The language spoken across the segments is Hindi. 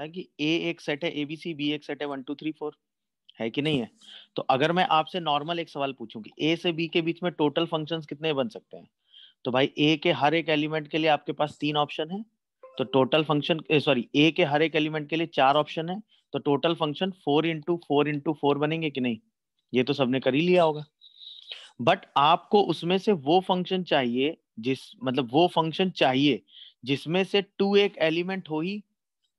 है कि ए एक सेट है ए बी सी बी एक सेट है वन टू थ्री फोर है कि नहीं है तो अगर मैं आपसे नॉर्मल एक सवाल पूछूं कि ए से बी के बीच में टोटल फंक्शन कितने बन सकते हैं तो भाई ए के हर एक एलिमेंट के लिए आपके पास तीन ऑप्शन है तो टोटल फंक्शन सॉरी ए के हर एक एलिमेंट के लिए चार ऑप्शन है तो total function four into four into four बनेंगे कि नहीं ये तो सबने कर ही लिया होगा बट आपको उसमें से वो फंक्शन चाहिए जिस मतलब वो फंक्शन चाहिए जिसमें से टू एक एलिमेंट हो ही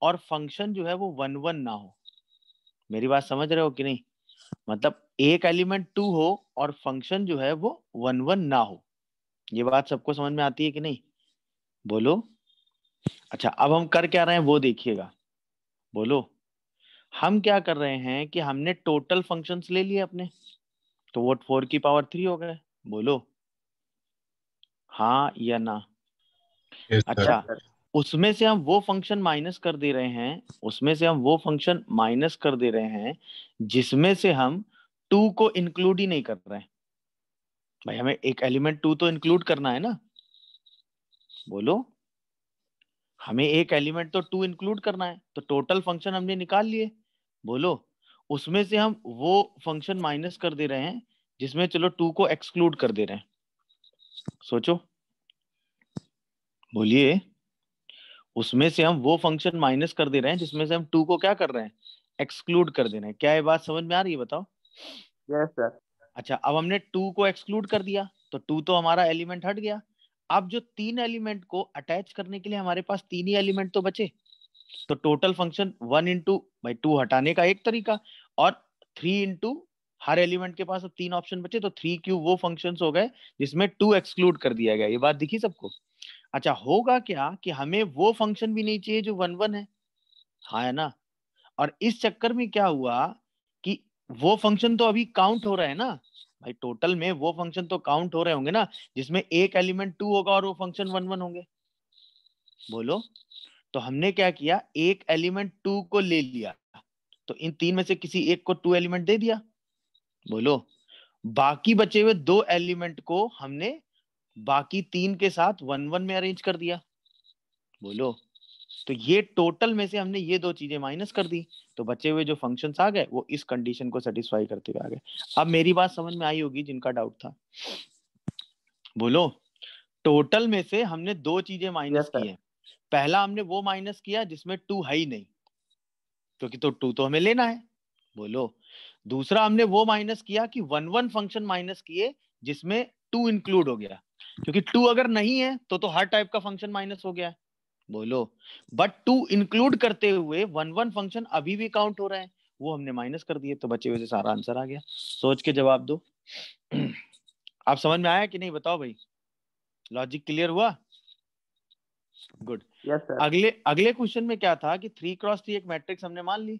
और फंक्शन जो है वो वन वन ना हो मेरी बात समझ रहे हो कि नहीं मतलब एक एलिमेंट टू हो और फंक्शन जो है वो वन वन ना हो ये बात सबको समझ में आती है कि नहीं बोलो अच्छा अब हम कर क्या रहे हैं वो देखिएगा बोलो हम क्या कर रहे हैं कि हमने टोटल फंक्शंस ले लिए अपने तो वोट फोर की पावर थ्री हो गए बोलो हाँ या ना yes, अच्छा sir. उसमें से हम वो फंक्शन माइनस कर दे रहे हैं उसमें से हम वो फंक्शन माइनस कर दे रहे हैं जिसमें से हम टू को इंक्लूड ही नहीं कर रहे हैं भाई हमें एक एलिमेंट टू तो इंक्लूड करना है ना बोलो हमें एक एलिमेंट तो टू इंक्लूड करना है तो टोटल फंक्शन हमने निकाल लिए बोलो उसमें से हम वो फंक्शन माइनस कर दे रहे हैं जिसमें चलो टू को एक्सक्लूड कर दे रहे हैं सोचो बोलिए उसमें से हम वो फंक्शन माइनस कर दे रहे हैं जिसमें से हम टू को क्या कर रहे हैं एक्सक्लूड कर दे रहे हैं क्या ये बात समझ में आ रही है बताओ yes, sir. अच्छा अब हमने टू को एक्सक्लूड कर दिया तो टू तो हमारा एलिमेंट हट गया अब जो तीन एलिमेंट को अटैच करने के लिए हमारे पास तीन ही एलिमेंट तो बचे तो total function one into by two हटाने का एक तरीका और थ्री इंटू हर एलिमेंट के पास अब तीन ऑप्शन बचे तो थ्री क्यू वो फंक्शन हो गए जिसमें टू एक्सक्लूड कर दिया गया ये बात दिखी सबको अच्छा होगा क्या कि हमें वो फंक्शन भी नहीं चाहिए जो वन वन है हा है ना और इस चक्कर में क्या हुआ कि वो फंक्शन तो अभी काउंट हो रहा है ना भाई टोटल में वो फंक्शन तो काउंट हो रहे होंगे ना जिसमें एक एलिमेंट टू होगा और वो फंक्शन वन वन होंगे बोलो तो हमने क्या किया एक एलिमेंट टू को ले लिया तो इन तीन में से किसी एक को टू एलिमेंट दे दिया बोलो बाकी बचे हुए दो एलिमेंट को हमने बाकी तीन के साथ वन वन में अरेंज कर दिया बोलो तो ये टोटल में से हमने ये दो चीजें माइनस कर दी तो बचे हुए जो फंक्शन आ गए वो इस कंडीशन को सेटिस्फाई करते हुए आ गए अब मेरी बात समझ में आई होगी जिनका डाउट था बोलो टोटल में से हमने दो चीजें माइनस की है पहला हमने वो माइनस किया जिसमें टू है ही नहीं क्योंकि तो टू तो हमें लेना है बोलो दूसरा हमने वो माइनस किया कि वन वन फंक्शन माइनस किए जिसमें टू इंक्लूड हो गया क्योंकि टू अगर नहीं है तो तो हर टाइप का फंक्शन माइनस हो गया है बोलो बट टू इंक्लूड करते हुए वन वन फंक्शन अभी भी काउंट हो रहे हैं वो हमने माइनस कर दिए तो बचे हुए से सारा आंसर आ गया सोच के जवाब दो आप समझ में आया कि नहीं बताओ भाई लॉजिक क्लियर हुआ गुड yes, अगले अगले क्वेश्चन में क्या था कि थ्री क्रॉस थ्री एक मैट्रिक्स हमने मान ली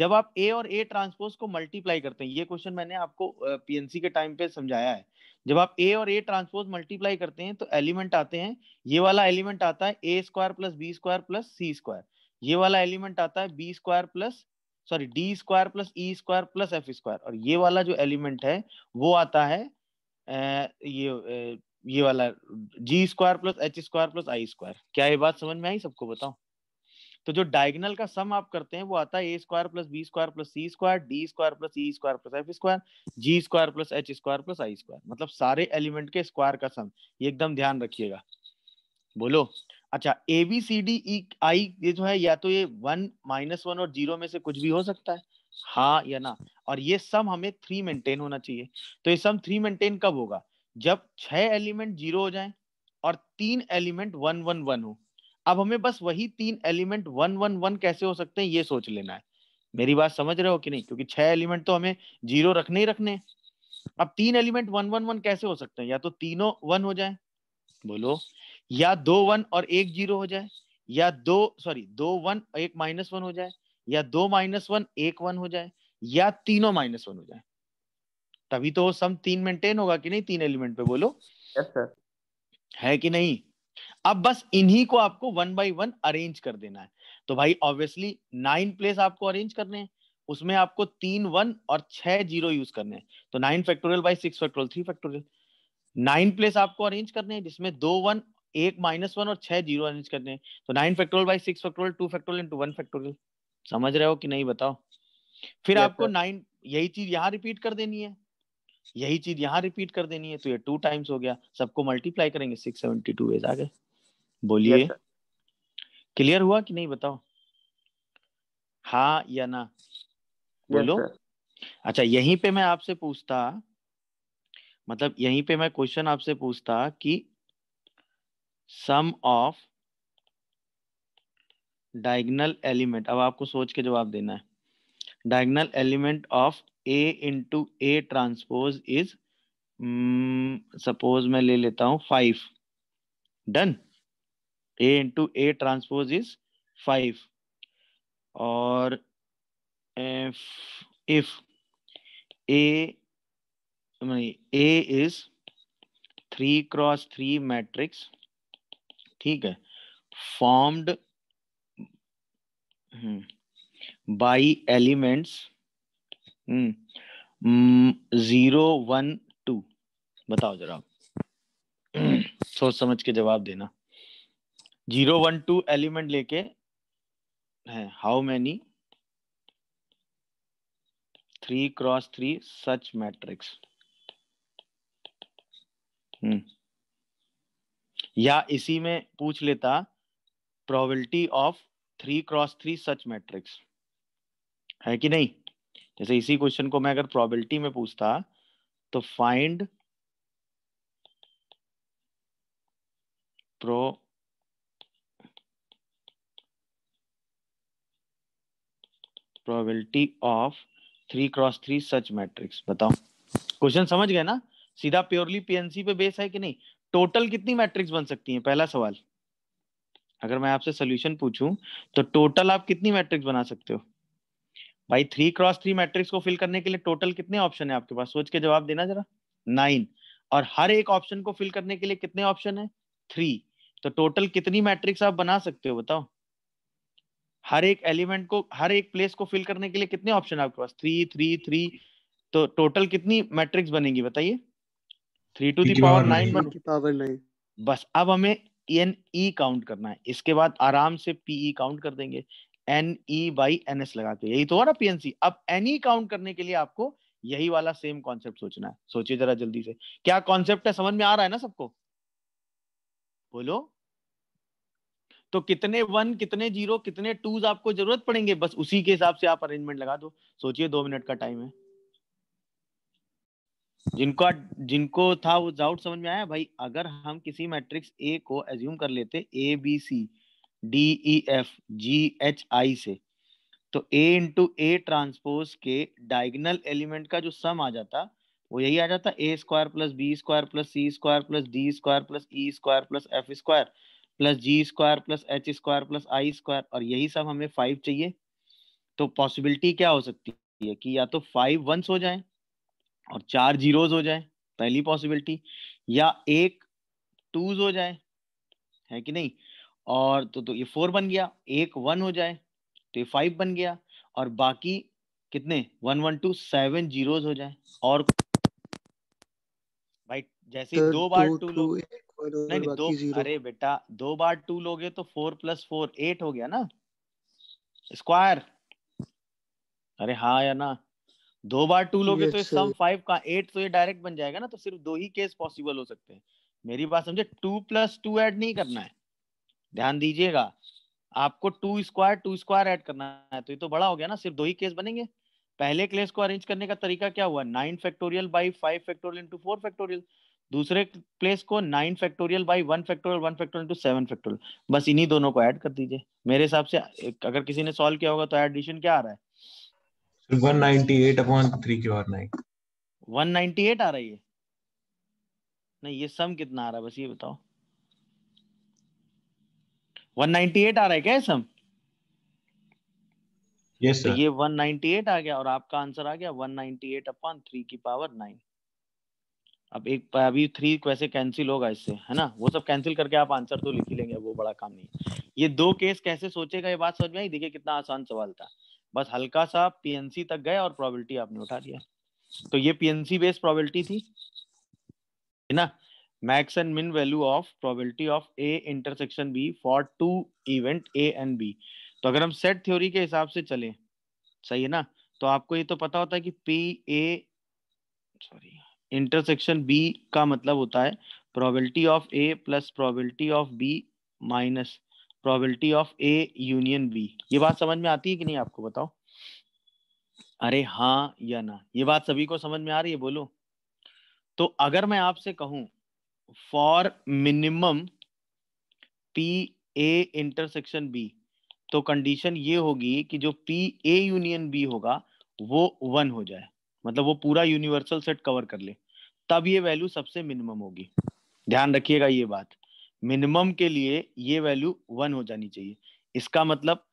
जब आप ए और ए ट्रांसपोज को मल्टीप्लाई करते हैं ये क्वेश्चन मैंने आपको पीएनसी के टाइम पे समझाया है जब आप ए और ए ट्रांसपोज मल्टीप्लाई करते हैं तो एलिमेंट आते हैं ये वाला एलिमेंट आता है A square plus B square plus C square ये वाला एलिमेंट आता है B square plus sorry D square plus E square plus F square और ये वाला जो एलिमेंट है वो आता है ये ये वाला G square plus H square plus I square क्या ये बात समझ में आई सबको बताओ तो जो डायगनल का सम आप करते हैं वो आता है A square plus B square plus C square D square plus E square plus F square G square plus H square plus I square मतलब सारे एलिमेंट के स्क्वायर का सम ये एकदम ध्यान रखिएगा बोलो अच्छा ए बी सी डी ई आई ये जो है या तो ये वन माइनस वन और जीरो में से कुछ भी हो सकता है हाँ या ना और ये सम हमें थ्री मेंटेन होना चाहिए तो ये सम थ्री मेंटेन कब होगा जब छह एलिमेंट जीरो हो जाए और तीन एलिमेंट वन वन वन हो अब हमें बस वही तीन एलिमेंट वन वन वन कैसे हो सकते हैं ये सोच लेना है मेरी बात समझ रहे हो कि नहीं क्योंकि छह एलिमेंट तो हमें जीरो रखने ही रखने अब तीन एलिमेंट वन वन वन कैसे हो सकते हैं या तो तीनों वन हो जाए बोलो या दो वन और एक जीरो हो जाए या दो सॉरी दो वन एक माइनस वन हो जाए या दो माइनस वन एक वन हो जाए या तीनों माइनस वन हो जाए तभी तो सम तीन मेंटेन होगा कि नहीं तीन एलिमेंट पे बोलो yes, सर है कि नहीं अब बस इन्हीं को आपको वन बाई वन अरेंज कर देना है तो भाई ऑब्वियसली नाइन प्लेस आपको अरेंज करने हैं उसमें आपको तीन वन और छह जीरो यूज करने हैं तो nine factorial by six factorial three factorial nine place आपको अरेंज करने हैं जिसमें दो वन एक माइनस वन और छह जीरो अरेंज करने हैं तो nine factorial by six factorial two factorial into one factorial समझ रहे हो कि नहीं बताओ फिर आपको नाइन यही चीज यहाँ रिपीट कर देनी है यही चीज यहाँ रिपीट कर देनी है तो ये टू टाइम्स हो गया सबको मल्टीप्लाई करेंगे सिक्स सेवेंटी टू वेज गए बोलिए yes, क्लियर हुआ कि नहीं बताओ हाँ या ना बोलो yes, अच्छा यहीं पे मैं आपसे पूछता मतलब यहीं पे मैं क्वेश्चन आपसे पूछता कि सम ऑफ डायगनल एलिमेंट अब आपको सोच के जवाब देना है diagonal element of A into A transpose is suppose मैं ले लेता हूं five done A into A transpose is five और if if A A is three cross three matrix ठीक है formed by elements hmm, hmm, zero one two बताओ जरा सोच समझ के जवाब देना जीरो वन टू एलिमेंट लेके है how many three cross three such matrix hmm, या इसी में पूछ लेता probability of three cross three such matrix है कि नहीं जैसे इसी क्वेश्चन को मैं अगर प्रोबेबिलिटी में पूछता तो find pro probability of three cross three such matrix बताओ क्वेश्चन समझ गए ना सीधा प्योरली पीएनसी पे बेस है कि नहीं टोटल कितनी मैट्रिक्स बन सकती हैं पहला सवाल अगर मैं आपसे सोल्यूशन पूछूं तो टोटल आप कितनी मैट्रिक्स बना सकते हो भाई थ्री क्रॉस थ्री मैट्रिक्स को फिल करने के लिए टोटल कितने ऑप्शन है आपके पास सोच के जवाब देना जरा नाइन और हर एक ऑप्शन को फिल करने के लिए कितने ऑप्शन है थ्री तो टोटल कितनी मैट्रिक्स आप बना सकते हो बताओ हर एक एलिमेंट को हर एक प्लेस को फिल करने के लिए कितने ऑप्शन आपके पास थ्री थ्री थ्री तो टोटल कितनी मैट्रिक्स बनेगी बताइए थ्री टू दावर नाइन बस अब हमें एन ई काउंट करना है इसके बाद आराम से पीई काउंट e कर देंगे N E by N S लगाते यही तो है ना पीएनसी अब एन ई काउंट करने के लिए आपको यही वाला सेम कॉन्सेप्ट सोचना है सोचिए जरा जल्दी से क्या कॉन्सेप्ट है समझ में आ रहा है ना सबको बोलो तो कितने वन कितने जीरो कितने टूज आपको जरूरत पड़ेंगे बस उसी के हिसाब से आप अरेंजमेंट लगा दो सोचिए दो मिनट का टाइम है जिनका जिनको था वो डाउट समझ में आया भाई अगर हम किसी मैट्रिक्स ए को एज्यूम कर लेते A B C D E F G H I से तो ए इंटू ए ट्रांसपोज के डायगनल एलिमेंट का जो सम आ जाता वो यही आ जाता A square plus B square plus C square plus D square plus E square plus F square plus G square plus H square plus I square और यही सब हमें फाइव चाहिए तो पॉसिबिलिटी क्या हो सकती है कि या तो फाइव वंस हो जाए और चार जीरोज हो जाए पहली पॉसिबिलिटी या एक टूज हो जाए है कि नहीं और तो तो ये फोर बन गया एक वन हो जाए तो ये फाइव बन गया और बाकी कितने one one two seven zero हो जाए और भाई जैसे तो दो बार टू लोग नहीं दो अरे बेटा दो बार टू लोगे तो फोर प्लस फोर एट हो गया ना स्क्वायर अरे हाँ या ना दो बार टू लोगे तो सम फाइव का एट तो ये डायरेक्ट बन जाएगा ना तो सिर्फ दो ही केस पॉसिबल हो सकते हैं मेरी बात समझे टू प्लस टू एड नहीं करना है ध्यान दीजिएगा आपको two square two square add करना है तो ये तो बड़ा हो गया ना सिर्फ दो ही केस बनेंगे पहले केस को अरेंज करने का तरीका क्या हुआ nine factorial by five factorial into four factorial दूसरे प्लेस को nine factorial by one factorial one factorial two seven factorial बस इन्हीं दोनों को ऐड कर दीजिए मेरे हिसाब से अगर किसी ने सॉल्व किया होगा तो एडिशन क्या आ रहा है 198 upon 3 की पावर 198 आ रही है नहीं ये सम कितना आ रहा है बस ये बताओ 198 आ रहा है क्या सम यस सर ये 198 आ गया और आपका आंसर आ गया 198 अपॉन 3 की पावर 9 अब एक अभी थ्री वैसे कैंसिल होगा इससे है ना वो सब कैंसिल करके आप आंसर तो लिख ही लेंगे वो बड़ा काम नहीं है ये दो केस कैसे सोचेगा ये बात समझ में आई देखिए कितना आसान सवाल था बस हल्का सा पीएनसी तक गए और प्रोबेबिलिटी आपने उठा लिया तो ये पीएनसी बेस्ड प्रोबेबिलिटी थी है ना max and min value of probability of a intersection b for two event a and b तो अगर हम सेट थ्योरी के हिसाब से चले सही है ना तो आपको ये तो पता होता है कि P A sorry intersection B का मतलब होता है probability of A plus probability of B minus probability of A union B ये बात समझ में आती है कि नहीं आपको बताओ अरे हाँ या ना ये बात सभी को समझ में आ रही है बोलो तो अगर मैं आपसे कहूं for minimum P A intersection B तो कंडीशन ये होगी कि जो पी ए यूनियन बी होगा वो वन हो जाए मतलब वो पूरा यूनिवर्सल सेट कवर कर ले तब ये वैल्यू सबसे मिनिमम होगी ध्यान रखिएगा ये बात मिनिमम के लिए ये वैल्यू वन हो जानी चाहिए इसका मतलब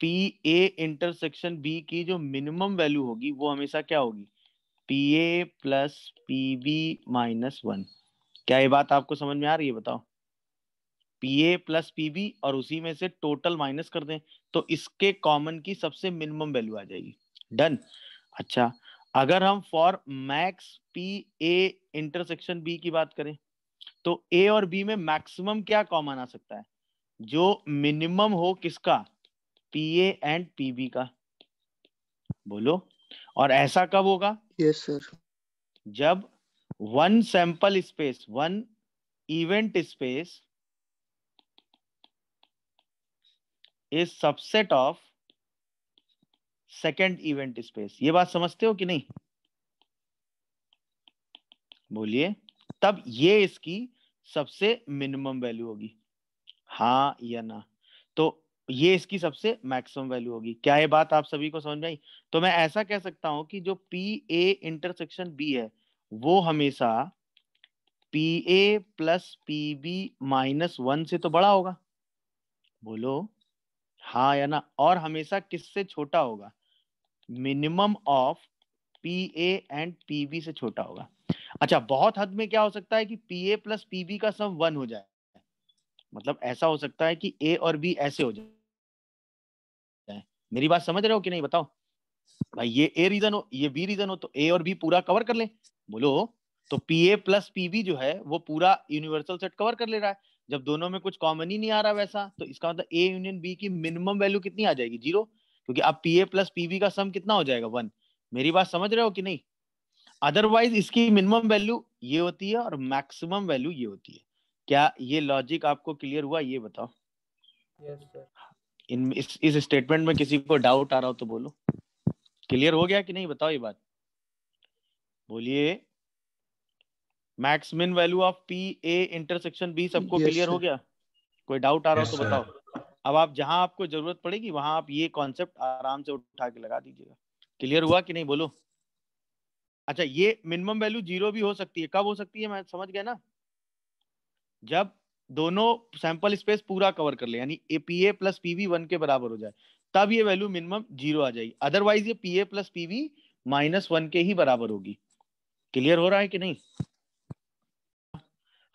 पी ए इंटरसेक्शन बी की जो मिनिमम वैल्यू होगी वो हमेशा क्या होगी P A plus P B minus one क्या ये बात आपको समझ में आ रही है बताओ P A plus P B और उसी में से टोटल माइनस कर दें तो इसके कॉमन की सबसे मिनिमम वैल्यू आ जाएगी डन अच्छा अगर हम for max P A intersection B की बात करें तो ए और बी में मैक्सिमम क्या कॉमन आ सकता है जो मिनिमम हो किसका P A and P B का बोलो और ऐसा कब होगा यस yes, सर जब one sample space one event space is subset of second event space ये बात समझते हो कि नहीं बोलिए तब ये इसकी सबसे मिनिमम वैल्यू होगी हाँ या ना तो ये इसकी सबसे मैक्सिमम वैल्यू होगी क्या ये बात आप सभी को समझ आई तो मैं ऐसा कह सकता हूं कि जो पी ए इंटरसेक्शन बी है वो हमेशा P A plus P B minus one से तो बड़ा होगा बोलो हाँ या ना और हमेशा किससे छोटा होगा minimum of P A and P B से छोटा होगा अच्छा बहुत हद में क्या हो सकता है कि P A plus P B का सम वन हो जाए मतलब ऐसा हो सकता है कि ए और बी ऐसे हो जाए मेरी बात समझ रहे हो कि नहीं बताओ भाई ये ए रीजन हो ये बी रीजन हो तो ए और बी पूरा कवर कर ले बोलो तो P A plus P B जो है वो पूरा यूनिवर्सल सेट कवर कर ले रहा है जब दोनों में कुछ कॉमन ही नहीं आ रहा वैसा तो इसका मतलब ए यूनियन बी की मिनिमम वैल्यू कितनी आ जाएगी जीरो क्योंकि अब P A plus P B का सम कितना हो जाएगा वन मेरी बात समझ रहे हो कि नहीं अदरवाइज इसकी मिनिमम वैल्यू ये होती है और मैक्सिमम वैल्यू ये होती है क्या ये लॉजिक आपको क्लियर हुआ ये बताओ yes, sir. इन इस स्टेटमेंट में किसी को डाउट आ रहा हो तो बोलो क्लियर हो गया कि नहीं बताओ ये बात बोलिए maximum value of P A intersection B सबको क्लियर हो गया कोई डाउट आ रहा हो तो बताओ अब आप जहां आपको जरूरत पड़ेगी वहां आप ये कॉन्सेप्ट आराम से उठा के लगा दीजिएगा क्लियर हुआ कि नहीं बोलो अच्छा ये मिनिमम वैल्यू जीरो भी हो सकती है कब हो सकती है मैं समझ गया ना जब दोनों सैंपल स्पेस पूरा कवर कर ले यानी A P A plus P B one के बराबर हो जाए तब ये वैल्यू मिनिमम जीरो आ जाएगी अदरवाइज ये P A plus P B minus one के ही बराबर होगी क्लियर हो रहा है कि नहीं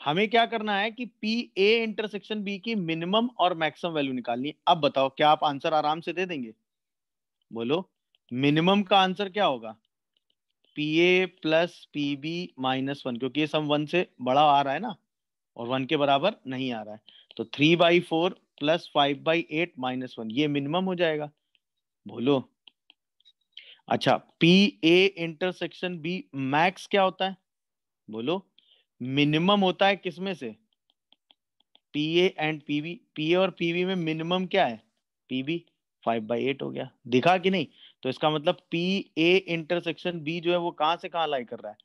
हमें क्या करना है कि पी ए इंटरसेक्शन बी की मिनिमम और मैक्सिमम वैल्यू निकालनी है अब बताओ क्या आप आंसर आराम से दे देंगे बोलो मिनिमम का आंसर क्या होगा P A plus P B minus one क्योंकि ये सम वन से बड़ा आ रहा है ना और वन के बराबर नहीं आ रहा है तो three by four plus five by eight minus one ये मिनिमम हो जाएगा बोलो अच्छा P A intersection B max क्या होता है बोलो मिनिमम होता है किसमें से P A and P B P A और पीबी में मिनिमम क्या है पीबी फाइव बाई एट हो गया दिखा कि नहीं तो इसका मतलब पी ए इंटरसेक्शन बी जो है वो कहां से कहां लाई कर रहा है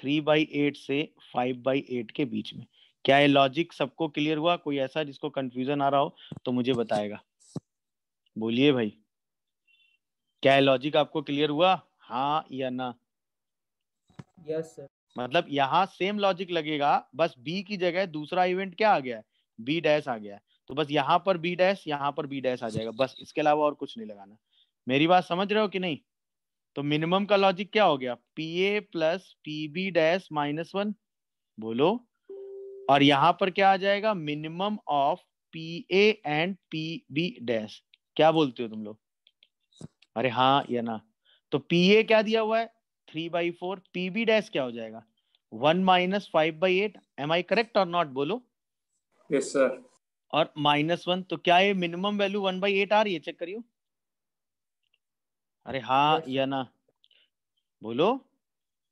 थ्री बाई एट से फाइव बाई एट के बीच में क्या ये लॉजिक सबको क्लियर हुआ कोई ऐसा जिसको कंफ्यूजन आ रहा हो तो मुझे बताएगा बोलिए भाई क्या ये लॉजिक आपको क्लियर हुआ हाँ या ना यस yes, मतलब यहाँ सेम लॉजिक लगेगा बस बी की जगह दूसरा इवेंट क्या आ गया है बी डैश आ गया है तो बस यहाँ पर बी डैश यहाँ पर बी डैश आ जाएगा बस इसके अलावा और कुछ नहीं लगाना मेरी बात समझ रहे हो कि नहीं तो मिनिमम का लॉजिक क्या हो गया P A plus P B dash minus one बोलो और यहां पर क्या आ जाएगा minimum of P A and P B dash क्या बोलते हो तुम लोग अरे हाँ या ना तो पी ए क्या दिया हुआ है three by four P B dash क्या हो जाएगा one minus five by eight am I correct और नॉट बोलो यस सर और माइनस वन तो क्या ये minimum value one by eight आ रही है चेक करियो अरे हाँ yes. या ना बोलो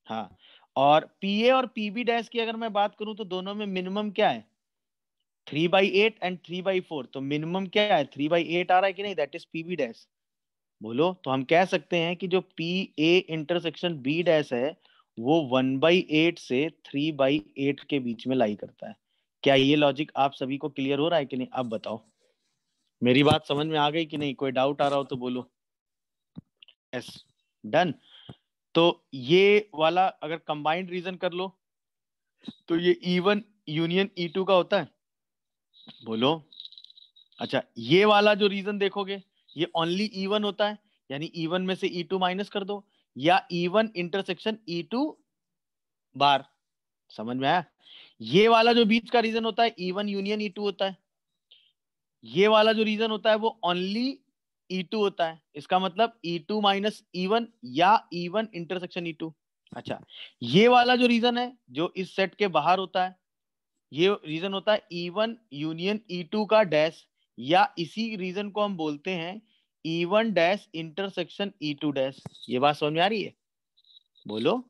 हाँ और पीए और पीबी डैश की अगर मैं बात करूं तो दोनों में मिनिमम क्या है three by eight and three by four तो मिनिमम क्या है थ्री बाई एट आ रहा है कि नहीं दैट इज पीबी डैश बोलो तो हम कह सकते हैं कि जो P A intersection B dash है वो वन बाई एट से थ्री बाई एट के बीच में लाई करता है क्या ये लॉजिक आप सभी को क्लियर हो रहा है कि नहीं आप बताओ मेरी बात समझ में आ गई कि नहीं कोई डाउट आ रहा हो तो बोलो यस yes. डन तो ये वाला अगर कंबाइंड रीजन कर लो तो ये E one union E two का होता है बोलो अच्छा ये वाला जो रीजन देखोगे ये ओनली ई वन होता है यानी ई e वन में से ई टू माइनस कर दो या E one intersection E two bar समझ में आया ये वाला जो बीच का रीजन होता है E one union E two होता है ये वाला जो रीजन होता है वो ओनली E2 होता है इसका मतलब E2 टू माइनस ई या E1 वन इंटरसेक्शन ई अच्छा ये वाला जो रीजन है जो इस सेट के बाहर होता है ये रीजन होता है E1 यूनियन E2 का डैश या इसी रीजन को हम बोलते हैं E1 one dash intersection E dash ये बात समझ में आ रही है बोलो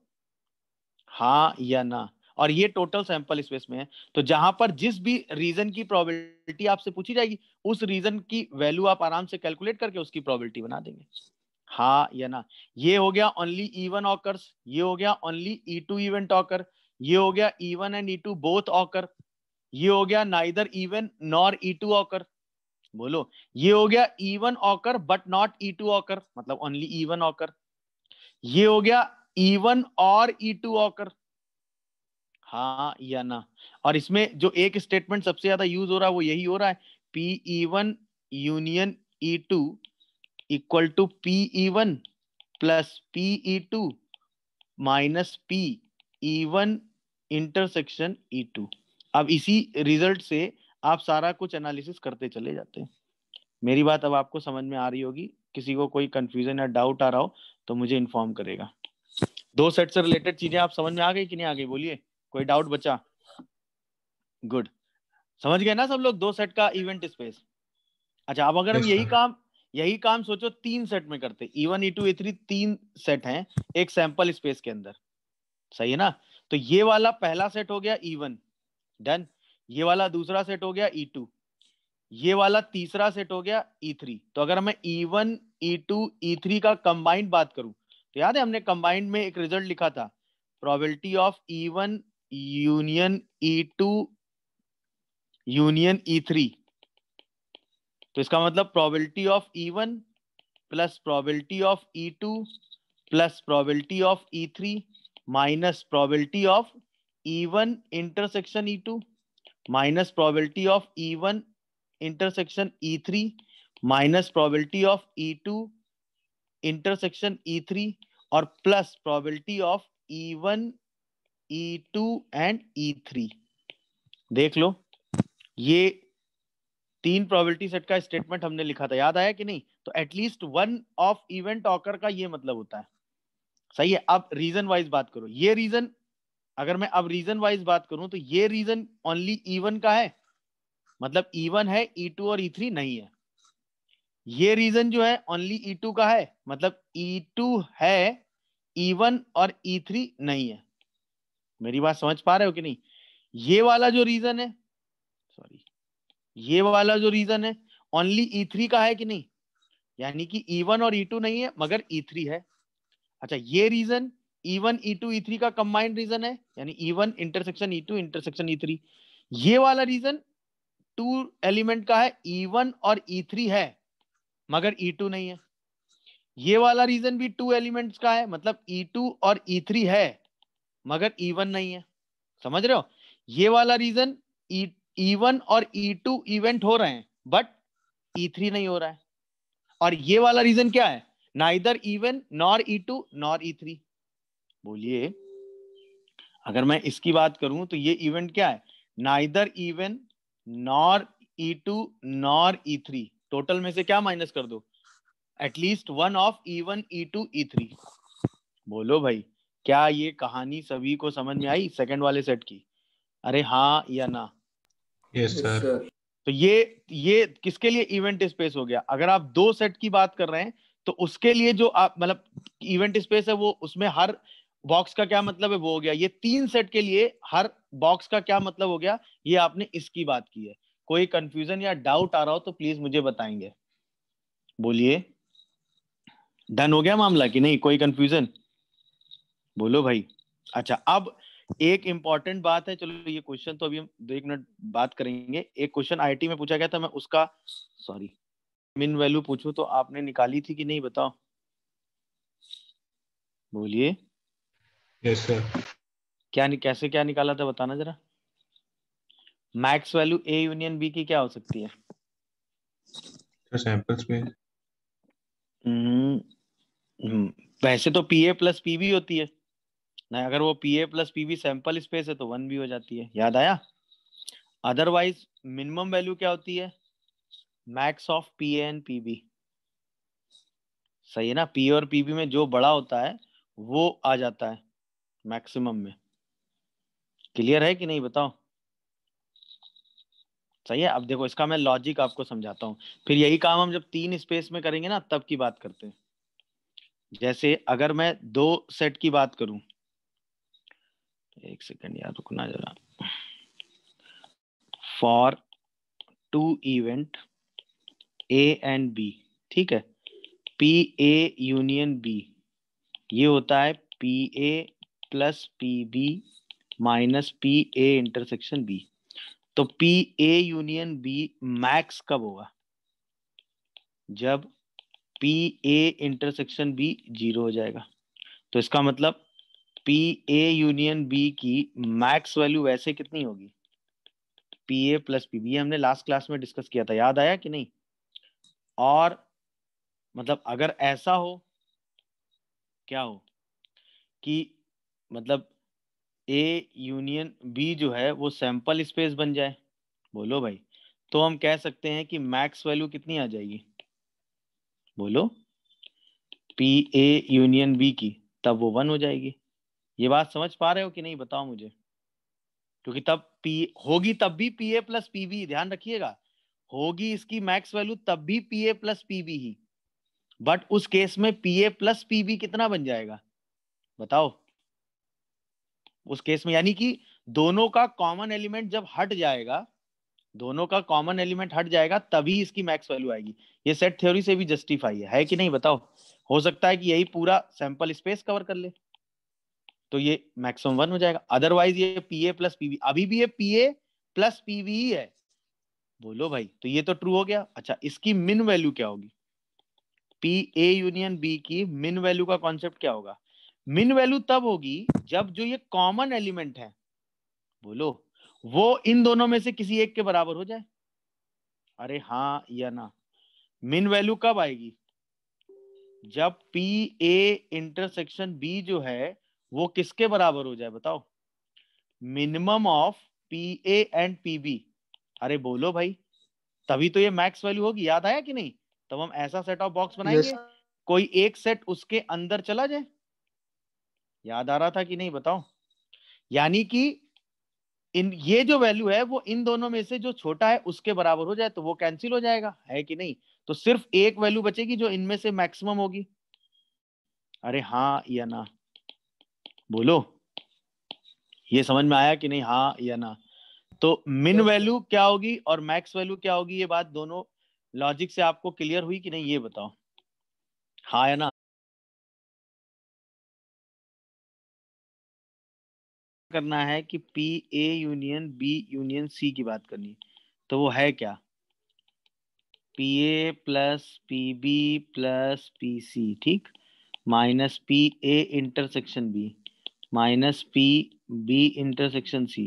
हाँ या ना और ये टोटल सैंपल स्पेस में है तो जहां पर जिस भी रीजन की प्रोबेबिलिटी आपसे पूछी जाएगी उस रीजन की वैल्यू आप आराम से कैलकुलेट करके उसकी प्रोबेबिलिटी बना देंगे हाँ या ना ये हो गया ओनली इवन ऑकर्स ये हो गया only E two event occur ये हो गया E one and E two both occur ये हो गया neither E one nor E two occur बोलो ये हो गया E one occur but not E two occur मतलब ओनली इवन ऑकर ये हो गया इवन e और ई टू ऑकर हाँ या ना और इसमें जो एक स्टेटमेंट सबसे ज्यादा यूज हो रहा है वो यही हो रहा है P E one union E two equal to P E one plus P E two minus P E one intersection E two अब इसी रिजल्ट से आप सारा कुछ एनालिसिस करते चले जाते हैं मेरी बात अब आपको समझ में आ रही होगी किसी को कोई कंफ्यूजन या डाउट आ रहा हो तो मुझे इन्फॉर्म करेगा दो सेट से रिलेटेड चीजें आप समझ में आ गई कि नहीं आ गई बोलिए कोई डाउट बचा गुड समझ गए ना सब लोग दो सेट का इवेंट स्पेस अच्छा अब अगर हम यही काम यही काम सोचो तीन सेट में करते E one E two E three तीन सेट हैं एक सैंपल स्पेस के अंदर सही है ना तो ये वाला पहला सेट हो गया ई वन डन ये वाला दूसरा सेट हो गया ई e टू ये वाला तीसरा सेट हो गया ई e थ्री तो अगर मैं E one E two E three का कंबाइंड बात करूं तो याद है हमने कंबाइंड में एक रिजल्ट लिखा था probability of E one union E e two union E e three तो इसका मतलब probability of E one plus probability of E two plus probability of E three minus probability of E one intersection E two minus probability of E one intersection E three minus probability of E two intersection E three और plus probability of E one E2 and E3 देख लो ये तीन प्रोबेबिलिटी सेट का स्टेटमेंट हमने लिखा था याद आया कि नहीं तो at least one of event occur का ये मतलब होता है सही है अब रीजन वाइज बात करो ये रीजन अगर मैं अब रीजन वाइज बात करूं तो ये रीजन ओनली वन का है मतलब वन e है ई e टू और ई e थ्री नहीं है ये रीजन जो है ओनली ई टू का है मतलब ई टू है ई वन और ई थ्री नहीं है मेरी बात समझ पा रहे हो कि नहीं ये वाला जो रीजन है सॉरी ये वाला जो रीजन है ओनली ई थ्री का है कि नहीं यानी कि ई e वन और ई e टू नहीं है मगर ई e थ्री है अच्छा ये reason E one E two E three का कंबाइंड रीजन है यानी E one intersection E two intersection E three ये वाला रीजन टू एलिमेंट का है ई वन और ई थ्री है मगर ई टू नहीं है ये वाला रीजन भी टू एलिमेंट्स का है मतलब ई टू और ई थ्री है मगर इवन e नहीं है समझ रहे हो ये वाला रीजन इवन e, e और ई टू इवेंट हो रहे हैं बट ई थ्री नहीं हो रहा है और ये वाला रीजन क्या है ना इधर E one nor E two nor E three बोलिए अगर मैं इसकी बात करूं तो ये इवेंट क्या है ना इधर E one nor E two nor E three total में से क्या माइनस कर दो at least one of E one E two E three बोलो भाई क्या ये कहानी सभी को समझ में आई सेकंड वाले सेट की अरे हाँ या ना यस yes, सर तो ये ये किसके लिए इवेंट स्पेस हो गया अगर आप दो सेट की बात कर रहे हैं तो उसके लिए जो आप मतलब इवेंट स्पेस है वो उसमें हर बॉक्स का क्या मतलब है वो हो गया ये तीन सेट के लिए हर बॉक्स का क्या मतलब हो गया ये आपने इसकी बात की है कोई कंफ्यूजन या डाउट आ रहा हो तो प्लीज मुझे बताएंगे बोलिए डन हो गया मामला कि नहीं कोई कंफ्यूजन बोलो भाई अच्छा अब एक इम्पॉर्टेंट बात है चलो ये क्वेश्चन तो अभी हम दो एक मिनट बात करेंगे एक क्वेश्चन आईटी में पूछा गया था मैं उसका सॉरी मिन वैल्यू पूछू तो आपने निकाली थी कि नहीं बताओ बोलिए यस सर क्या कैसे क्या निकाला था बताना जरा max value A union B की क्या हो सकती है सैंपल स्पेस हम्म, हम्म, वैसे तो पी ए प्लस पी भी होती है ना अगर वो P A plus P B sample space है तो वन भी हो जाती है याद आया अदरवाइज मिनिमम वैल्यू क्या होती है max of P A and P B सही है ना पी और पी बी में जो बड़ा होता है वो आ जाता है मैक्सिमम में क्लियर है कि नहीं बताओ सही है अब देखो इसका मैं लॉजिक आपको समझाता हूँ फिर यही काम हम जब तीन स्पेस में करेंगे ना तब की बात करते हैं जैसे अगर मैं दो सेट की बात करूं एक सेकेंड याद रुकना जरा for two event A and B ठीक है पी ए यूनियन बी ये होता है P A plus P B minus P A intersection B तो P A union B max कब होगा जब P A intersection B zero हो जाएगा तो इसका मतलब पी ए यूनियन बी की मैक्स वैल्यू वैसे कितनी होगी P A plus P B हमने लास्ट क्लास में डिस्कस किया था याद आया कि नहीं और मतलब अगर ऐसा हो क्या हो कि मतलब ए यूनियन बी जो है वो सैंपल स्पेस बन जाए बोलो भाई तो हम कह सकते हैं कि मैक्स वैल्यू कितनी आ जाएगी बोलो पी ए यूनियन बी की तब वो वन हो जाएगी ये बात समझ पा रहे हो कि नहीं बताओ मुझे क्योंकि तब पी होगी तब भी P A plus P B ध्यान रखिएगा होगी इसकी मैक्स वैल्यू तब भी P A plus P B ही बट उस केस में P A plus P B कितना बन जाएगा बताओ उस केस में यानी कि दोनों का कॉमन एलिमेंट जब हट जाएगा दोनों का कॉमन एलिमेंट हट जाएगा तभी इसकी मैक्स वैल्यू आएगी ये सेट थ्योरी से भी जस्टिफाई है, है कि नहीं बताओ हो सकता है कि यही पूरा सैंपल स्पेस कवर कर ले तो ये मैक्सिमम वन हो जाएगा अदरवाइज ये पी ए प्लस पीवी अभी भी ये पी ए प्लस पीवी ही है बोलो भाई तो ये तो ट्रू हो गया अच्छा इसकी मिन वैल्यू क्या होगी पी ए यूनियन बी की मिन वैल्यू का कॉन्सेप्ट क्या होगा मिन वैल्यू तब होगी जब जो ये कॉमन एलिमेंट है बोलो वो इन दोनों में से किसी एक के बराबर हो जाए अरे हाँ या ना मिन वैल्यू कब आएगी जब पी ए इंटरसेक्शन बी जो है वो किसके बराबर हो जाए बताओ minimum of P A and P B अरे बोलो भाई तभी तो ये मैक्स वैल्यू होगी याद आया कि नहीं तब हम ऐसा सेट ऑफ बॉक्स बनाएंगे yes. कोई एक सेट उसके अंदर चला जाए याद आ रहा था कि नहीं बताओ यानी कि इन ये जो वैल्यू है वो इन दोनों में से जो छोटा है उसके बराबर हो जाए तो वो कैंसिल हो जाएगा है कि नहीं तो सिर्फ एक वैल्यू बचेगी जो इनमें से मैक्सिमम होगी अरे हाँ या ना बोलो ये समझ में आया कि नहीं हाँ या ना तो मिन वैल्यू क्या होगी और मैक्स वैल्यू क्या होगी ये बात दोनों लॉजिक से आपको क्लियर हुई कि नहीं ये बताओ हाँ या ना करना है कि P A union B union C की बात करनी तो वो है क्या P A plus P B plus P C ठीक minus P A intersection B minus P B intersection C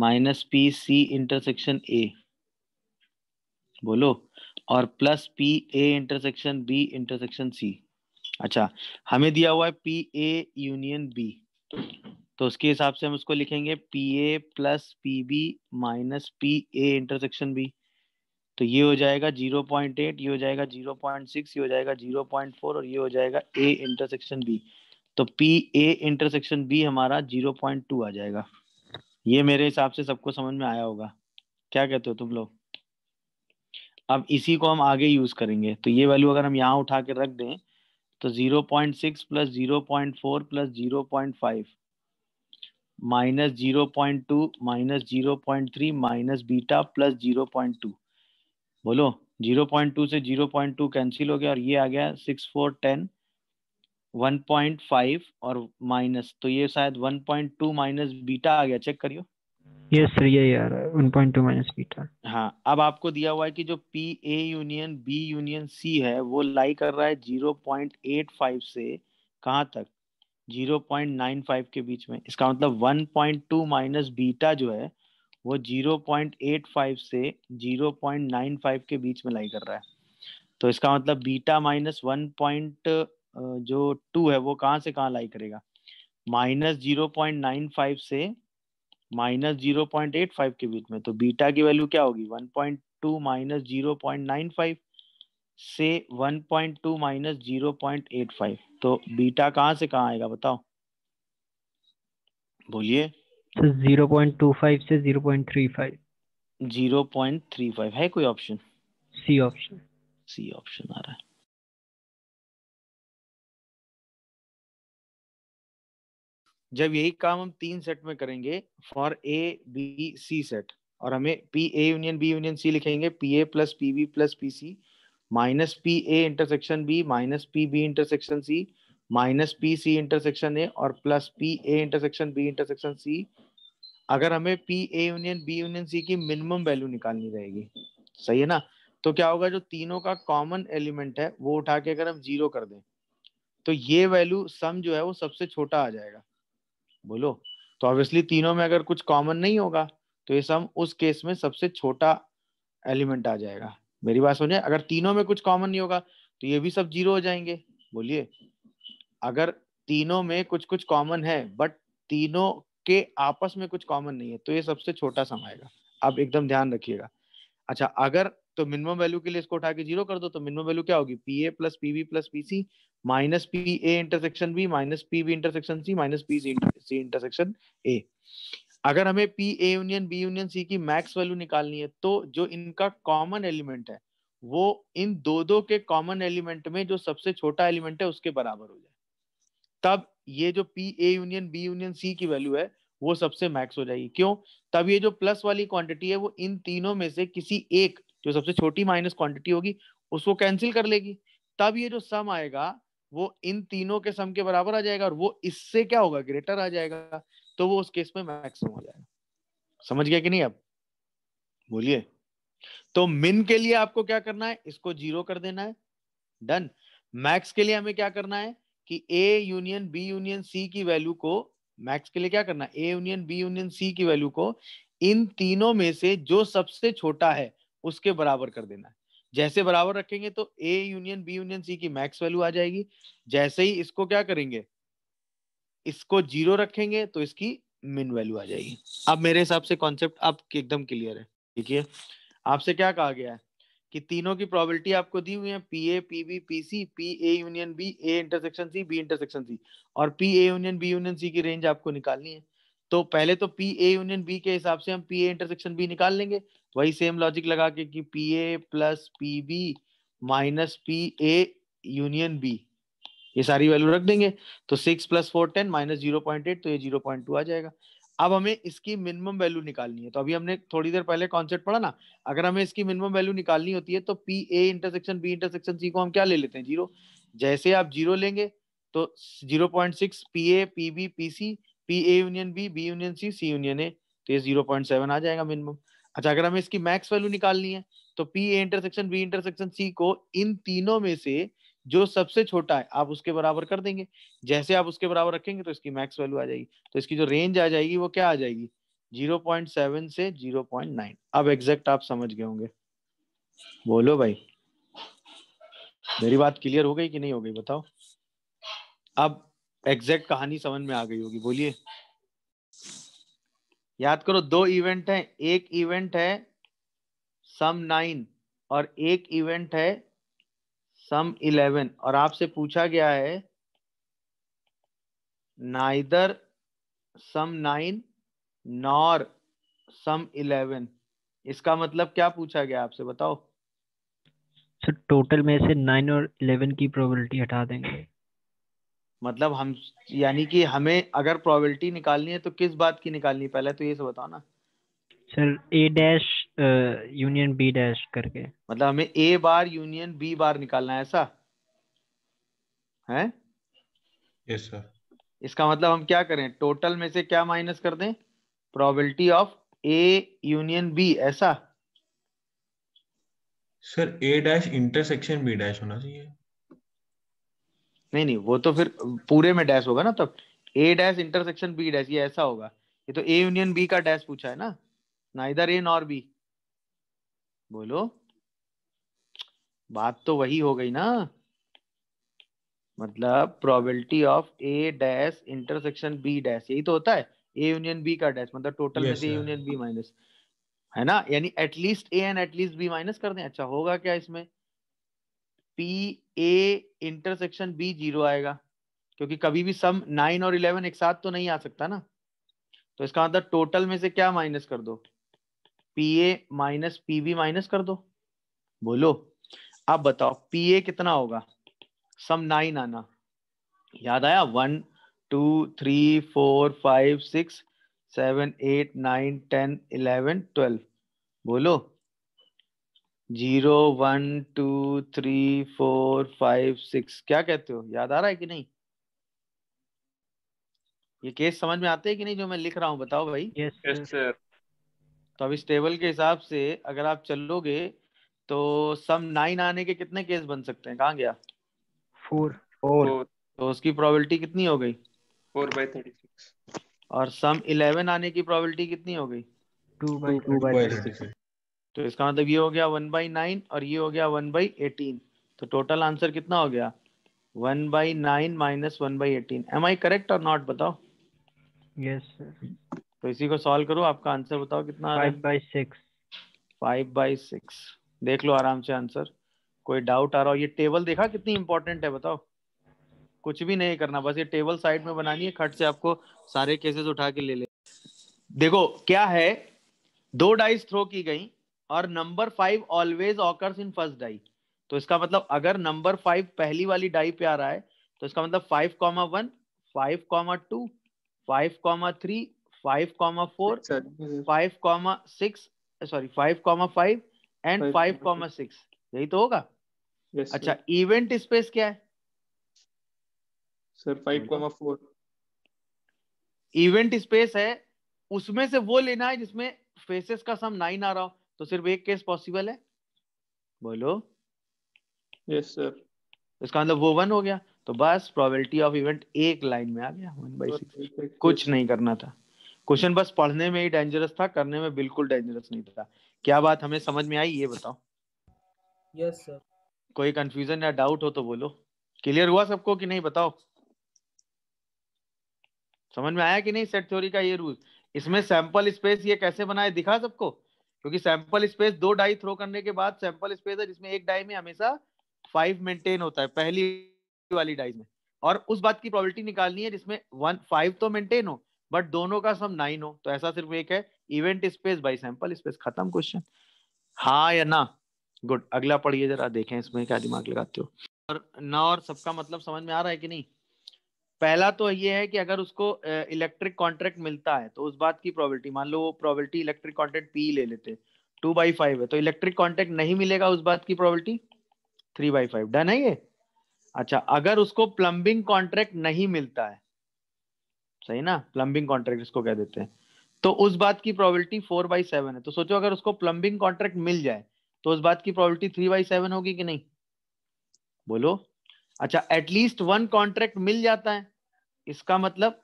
minus P C intersection A बोलो और plus P A intersection B intersection C अच्छा हमें दिया हुआ है पी ए यूनियन बी तो उसके हिसाब से हम उसको लिखेंगे P A plus P B minus P A intersection B तो ये हो जाएगा जीरो पॉइंट एट ये हो जाएगा जीरो पॉइंट सिक्स ये हो जाएगा जीरो पॉइंट फोर और ये हो जाएगा ए इंटरसेक्शन बी तो पी ए इंटरसेक्शन बी हमारा जीरो पॉइंट टू आ जाएगा ये मेरे हिसाब से सबको समझ में आया होगा क्या कहते हो तुम लोग अब इसी को हम आगे यूज करेंगे तो ये वैल्यू अगर हम यहाँ उठा के रख दें तो zero point six plus zero point four plus zero point five minus zero point two minus zero point three minus beta plus zero point two बोलो जीरो पॉइंट टू से जीरो पॉइंट टू कैंसिल हो गया और ये आ गया सिक्स फोर टेन 1.5 और माइनस तो ये शायद 1.2 माइनस बीटा आ गया चेक करियो ये सर ये यार 1.2 माइनस बीटा हाँ अब आपको दिया हुआ है कि जो P A union B union C है वो लाई कर रहा है 0.85 से कहाँ तक 0.95 के बीच में इसका मतलब 1.2 माइनस बीटा जो है वो 0.85 से 0.95 के बीच में लाई कर रहा है तो इसका मतलब बीटा माइनस वन पॉइंट जो टू है वो कहाँ से कहाँ लाई करेगा minus zero point nine five से minus zero point eight five के बीच में तो बीटा की वैल्यू क्या होगी one point two minus zero point nine five से one point two minus zero point eight five तो बीटा कहाँ से कहाँ आएगा बताओ बोलिए जीरो पॉइंट टू फाइव से zero point three five zero point three five है कोई option C option C option आ रहा है जब यही काम हम तीन सेट में करेंगे for A B C set और हमें P A union B union C लिखेंगे P A plus P B plus P C minus P A intersection B minus P B intersection C minus P C intersection A और plus P A intersection B intersection C अगर हमें P A union B union C की मिनिमम वैल्यू निकालनी रहेगी सही है ना तो क्या होगा जो तीनों का कॉमन एलिमेंट है वो उठा के अगर हम जीरो कर दें तो ये वैल्यू सम जो है वो सबसे छोटा आ जाएगा बोलो तो ऑब्वियसली तीनों में अगर कुछ कॉमन नहीं होगा तो ये सम उस केस में सबसे छोटा एलिमेंट आ जाएगा मेरी बात सुनिए अगर तीनों में कुछ कॉमन नहीं होगा तो ये भी सब जीरो हो जाएंगे बोलिए अगर तीनों में कुछ कुछ कॉमन है बट तीनों के आपस में कुछ कॉमन नहीं है तो ये सबसे छोटा सम आएगा आप एकदम ध्यान रखिएगा अच्छा अगर तो मिनिमम वैल्यू के लिए इसको उठा के जीरो कर दो तो मिनिमम वैल्यू क्या होगी P A plus P B plus P C minus P A intersection B minus P B intersection C minus P C intersection A अगर हमें P A union B union C की मैक्स वैल्यू निकालनी है तो जो इनका कॉमन एलिमेंट है वो इन दो दो के कॉमन एलिमेंट में जो सबसे छोटा एलिमेंट है उसके बराबर हो जाए तब ये जो P A union B union C की वैल्यू है वो सबसे मैक्स हो जाएगी क्यों तब ये जो प्लस वाली क्वांटिटी है वो इन तीनों में से किसी एक जो सबसे छोटी माइनस क्वांटिटी होगी उसको कैंसिल कर लेगी तब ये जो सम आएगा वो इन तीनों के सम के बराबर आ जाएगा और वो इससे क्या होगा ग्रेटर आ जाएगा तो वो उस केस में मैक्सिमम हो जाएगा समझ गया कि नहीं अब बोलिए तो मिन के लिए आपको क्या करना है इसको जीरो कर देना है डन मैक्स के लिए हमें क्या करना है कि A union B union C की वैल्यू को मैक्स के लिए क्या करना है A union B union C की वैल्यू को इन तीनों में से जो सबसे छोटा है उसके बराबर कर देना है जैसे बराबर रखेंगे तो A union B union C की मैक्स वैल्यू आ जाएगी जैसे ही इसको क्या करेंगे इसको जीरो रखेंगे तो इसकी मिन वैल्यू आ जाएगी अब मेरे हिसाब से कॉन्सेप्ट अब एकदम क्लियर है ठीक है आपसे क्या कहा गया है कि तीनों की प्रोबेबिलिटी आपको दी हुई है P A P B P C P A union B A intersection C B intersection C और P A union B union C की रेंज आपको निकालनी है तो पहले तो पी ए यूनियन बी के हिसाब से हम पी ए इंटरसेक्शन बी निकाल लेंगे वही सेम लॉजिक लगा के कि P A plus P B minus P A union B ये सारी वैल्यू रख देंगे तो six plus four ten minus zero point eight तो ये जीरो पॉइंट टू आ जाएगा अब हमें इसकी मिनिमम वैल्यू निकालनी है तो अभी हमने थोड़ी देर पहले कॉन्सेप्ट पढ़ा ना अगर हमें इसकी मिनिमम वैल्यू निकालनी होती है तो P A intersection B intersection C को हम क्या ले लेते हैं जीरो जैसे आप जीरो लेंगे तो zero point six P A P B P C P A union B B union C C union A तो ये जीरो पॉइंट सेवन आ जाएगा मिनिमम अच्छा अगर हमें इसकी मैक्स वैल्यू निकालनी है तो P A intersection B intersection C को इन तीनों में से जो सबसे छोटा है आप उसके बराबर कर देंगे जैसे आप उसके बराबर रखेंगे तो इसकी मैक्स वैल्यू आ जाएगी तो इसकी जो रेंज आ जाएगी वो क्या आ जाएगी 0.7 से 0.9 अब एग्जैक्ट आप समझ गए होंगे बोलो भाई मेरी बात क्लियर हो गई कि नहीं हो गई बताओ अब एग्जैक्ट कहानी समझ में आ गई होगी बोलिए याद करो दो इवेंट है एक इवेंट है सम नाइन और एक इवेंट है सम इलेवन और आपसे पूछा गया है neither sum nine nor sum eleven इसका मतलब क्या पूछा गया आपसे बताओ सर टोटल में से नाइन और इलेवन की प्रोबेबिलिटी हटा देंगे मतलब हम यानी कि हमें अगर प्रोबेबिलिटी निकालनी है तो किस बात की निकालनी है पहले तो ये सब बताओ ना sir A dash union B dash करके मतलब हमें ए बार यूनियन बी बार निकालना है ऐसा है यस yes, सर इसका मतलब हम क्या करें टोटल में से क्या माइनस कर दें probability of A union B ऐसा sir A dash intersection B dash होना चाहिए नहीं नहीं वो तो फिर पूरे में डैश होगा ना तब A dash intersection B dash ये ऐसा होगा ये तो ए यूनियन बी का डैश पूछा है ना ना इधर ए नॉर बी बोलो बात तो वही हो गई ना मतलब probability of A dash intersection B dash यही तो होता है ए यूनियन बी का डैश मतलब टोटल में ए यूनियन बी माइनस है ना यानी at least A and at least B minus कर दें अच्छा होगा क्या इसमें P A intersection B zero आएगा क्योंकि कभी भी सम नाइन और इलेवन एक साथ तो नहीं आ सकता ना तो इसका मतलब टोटल में से क्या माइनस कर दो P A minus P B minus कर दो बोलो अब बताओ पी ए कितना होगा सम नाइन आना याद आया one two three four five six seven eight nine ten eleven twelve बोलो zero one two three four five six क्या कहते हो याद आ रहा है कि नहीं ये केस समझ में आते हैं कि नहीं जो मैं लिख रहा हूँ बताओ भाई यस yes, सर तो अब इस टेबल के हिसाब से अगर आप चलोगे तो सम नाइन आने के कितने केस बन सकते हैं कहाँ गया फोर फोर तो उसकी प्रोबेबिलिटी कितनी हो गई फोर बाई थर्टी सिक्स और सम इलेवन आने की प्रोबेबिलिटी कितनी हो गई टू बाई टू बाई तो इसका मतलब ये हो गया वन बाई नाइन और ये हो गया वन बाई एटीन तो टोटल आंसर कितना हो गया one by nine minus one by eighteen am I correct और नॉट बताओ यस yes, तो इसी को सॉल्व करो आपका आंसर बताओ कितना five by six five by six देख लो आराम से आंसर कोई डाउट आ रहा हो ये टेबल देखा कितनी इंपॉर्टेंट है बताओ कुछ भी नहीं करना बस ये टेबल साइड में बनानी है खट से आपको सारे केसेस उठा के ले ले देखो क्या है दो डाइस थ्रो की गई और number five always occurs in first die तो इसका मतलब अगर नंबर फाइव पहली वाली डाई पे आ रहा है तो इसका मतलब five comma one five comma two five comma three five comma four five comma six sorry five comma five and five comma six यही तो होगा yes, अच्छा इवेंट स्पेस क्या है sir five comma four event space है उसमें से वो लेना है जिसमें फेसेस का सम नाइन आ रहा हो तो सिर्फ एक केस पॉसिबल है बोलो यस सर इसका मतलब वो वन हो गया तो बस प्रोबेबिलिटी ऑफ इवेंट एक लाइन में आ गया वन बाई सिक्स कुछ नहीं करना था क्वेश्चन बस पढ़ने में ही डेंजरस था करने में बिल्कुल डेंजरस नहीं था क्या बात हमें समझ में आई ये बताओ यस yes, सर कोई कंफ्यूजन या डाउट हो तो बोलो क्लियर हुआ सबको कि नहीं बताओ समझ में आया कि नहीं सेट थ्योरी का ये रूल इसमें सैंपल स्पेस ये कैसे बनाए दिखा सबको क्योंकि सैंपल स्पेस दो डाई थ्रो करने के बाद सैंपल स्पेस है जिसमें एक डाई में हमेशा फाइव मेंटेन होता है पहली वाली डाई में और उस बात की प्रॉबिलिटी निकालनी है जिसमें वन फाइव तो मेंटेन हो बट दोनों का सम नाइन हो तो ऐसा सिर्फ एक है event space by sample space खत्म क्वेश्चन हाँ या ना गुड अगला पढ़िए जरा देखें इसमें क्या दिमाग लगाते हो और ना और सबका मतलब समझ में आ रहा है कि नहीं पहला तो ये है कि अगर उसको इलेक्ट्रिक कॉन्ट्रैक्ट मिलता है तो उस बात की प्रॉबिलिटी मान लो वो प्रॉबिलिटी इलेक्ट्रिक कॉन्ट्रैक्ट पी ले लेते टू बाई फाइव है तो इलेक्ट्रिक कॉन्ट्रैक्ट नहीं मिलेगा उस बात की probability three by five done है ये अच्छा अगर उसको प्लम्बिंग कॉन्ट्रैक्ट नहीं मिलता है सही ना प्लम्बिंग कॉन्ट्रैक्ट इसको कह देते हैं तो उस बात की प्रॉबिलिटी फोर बाई सेवन है तो सोचो अगर उसको प्लम्बिंग कॉन्ट्रैक्ट मिल जाए तो उस बात की प्रॉबिलिटी थ्री बाई सेवन होगी कि नहीं बोलो अच्छा एटलीस्ट वन कॉन्ट्रैक्ट मिल जाता है इसका मतलब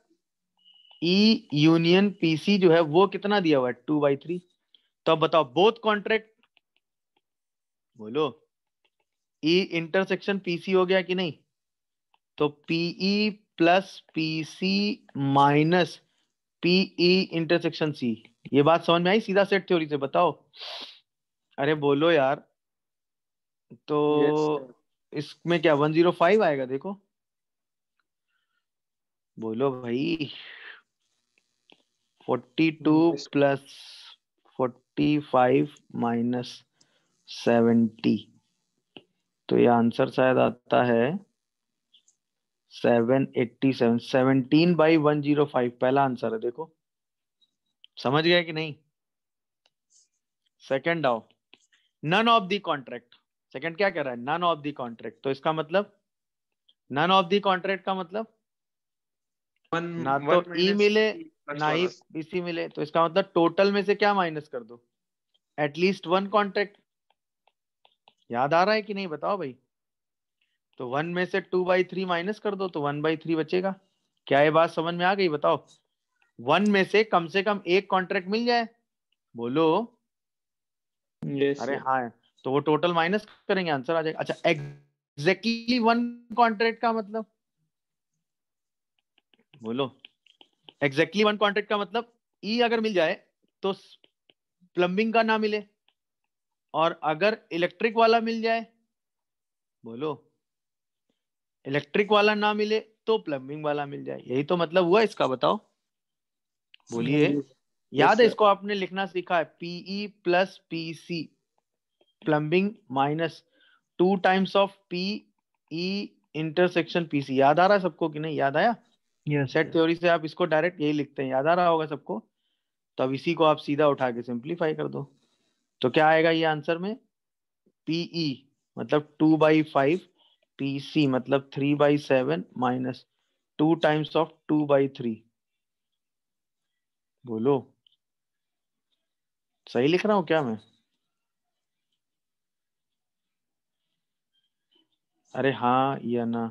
ई यूनियन पीसी जो है वो कितना दिया हुआ है टू बाई थ्री तो अब बताओ बोथ कॉन्ट्रैक्ट बोलो ई इंटरसेक्शन पीसी हो गया कि नहीं तो P E plus P C minus P E intersection C ये बात समझ में आई सीधा सेट थ्योरी से बताओ अरे बोलो यार तो yes, इसमें क्या 105 आएगा देखो बोलो भाई forty two plus forty five minus seventy तो ये आंसर शायद आता है seven eighty seven seventeen by one zero five पहला आंसर है देखो समझ गया कि नहीं सेकंड आओ none of the contract second क्या कह रहा है नन ऑफ दी कॉन्ट्रैक्ट तो इसका मतलब नन ऑफ दी कॉन्ट्रैक्ट का मतलब वन ना तो ई e मिले e ना e ही बीसी मिले तो इसका मतलब टोटल में से क्या माइनस कर दो एटलीस्ट वन कॉन्ट्रैक्ट याद आ रहा है कि नहीं बताओ भाई तो वन में से टू बाई थ्री माइनस कर दो तो वन बाई थ्री बचेगा क्या ये बात समझ में आ गई बताओ वन में से कम से कम एक कॉन्ट्रैक्ट मिल जाए बोलो yes, अरे हाँ तो वो टोटल माइनस करेंगे आंसर आ जाएगा अच्छा एग्जैक्टली वन कॉन्ट्रैक्ट का मतलब बोलो एग्जैक्टली वन कॉन्ट्रैक्ट का मतलब ई e अगर मिल जाए तो प्लम्बिंग का ना मिले और अगर इलेक्ट्रिक वाला मिल जाए बोलो इलेक्ट्रिक वाला ना मिले तो प्लम्बिंग वाला मिल जाए यही तो मतलब हुआ इसका बताओ बोलिए याद है इसको आपने लिखना सीखा है P E plus P C plumbing minus two times of P E intersection P C याद आ रहा है सबको कि नहीं याद आया yes, सेट थ्योरी से आप इसको डायरेक्ट यही लिखते हैं याद आ रहा होगा सबको तो अब इसी को आप सीधा उठा के सिंप्लीफाई कर दो तो क्या आएगा ये आंसर में पीई e, मतलब two by five P C मतलब three by seven minus two times of two by three बोलो सही लिख रहा हूं क्या मैं अरे हाँ या ना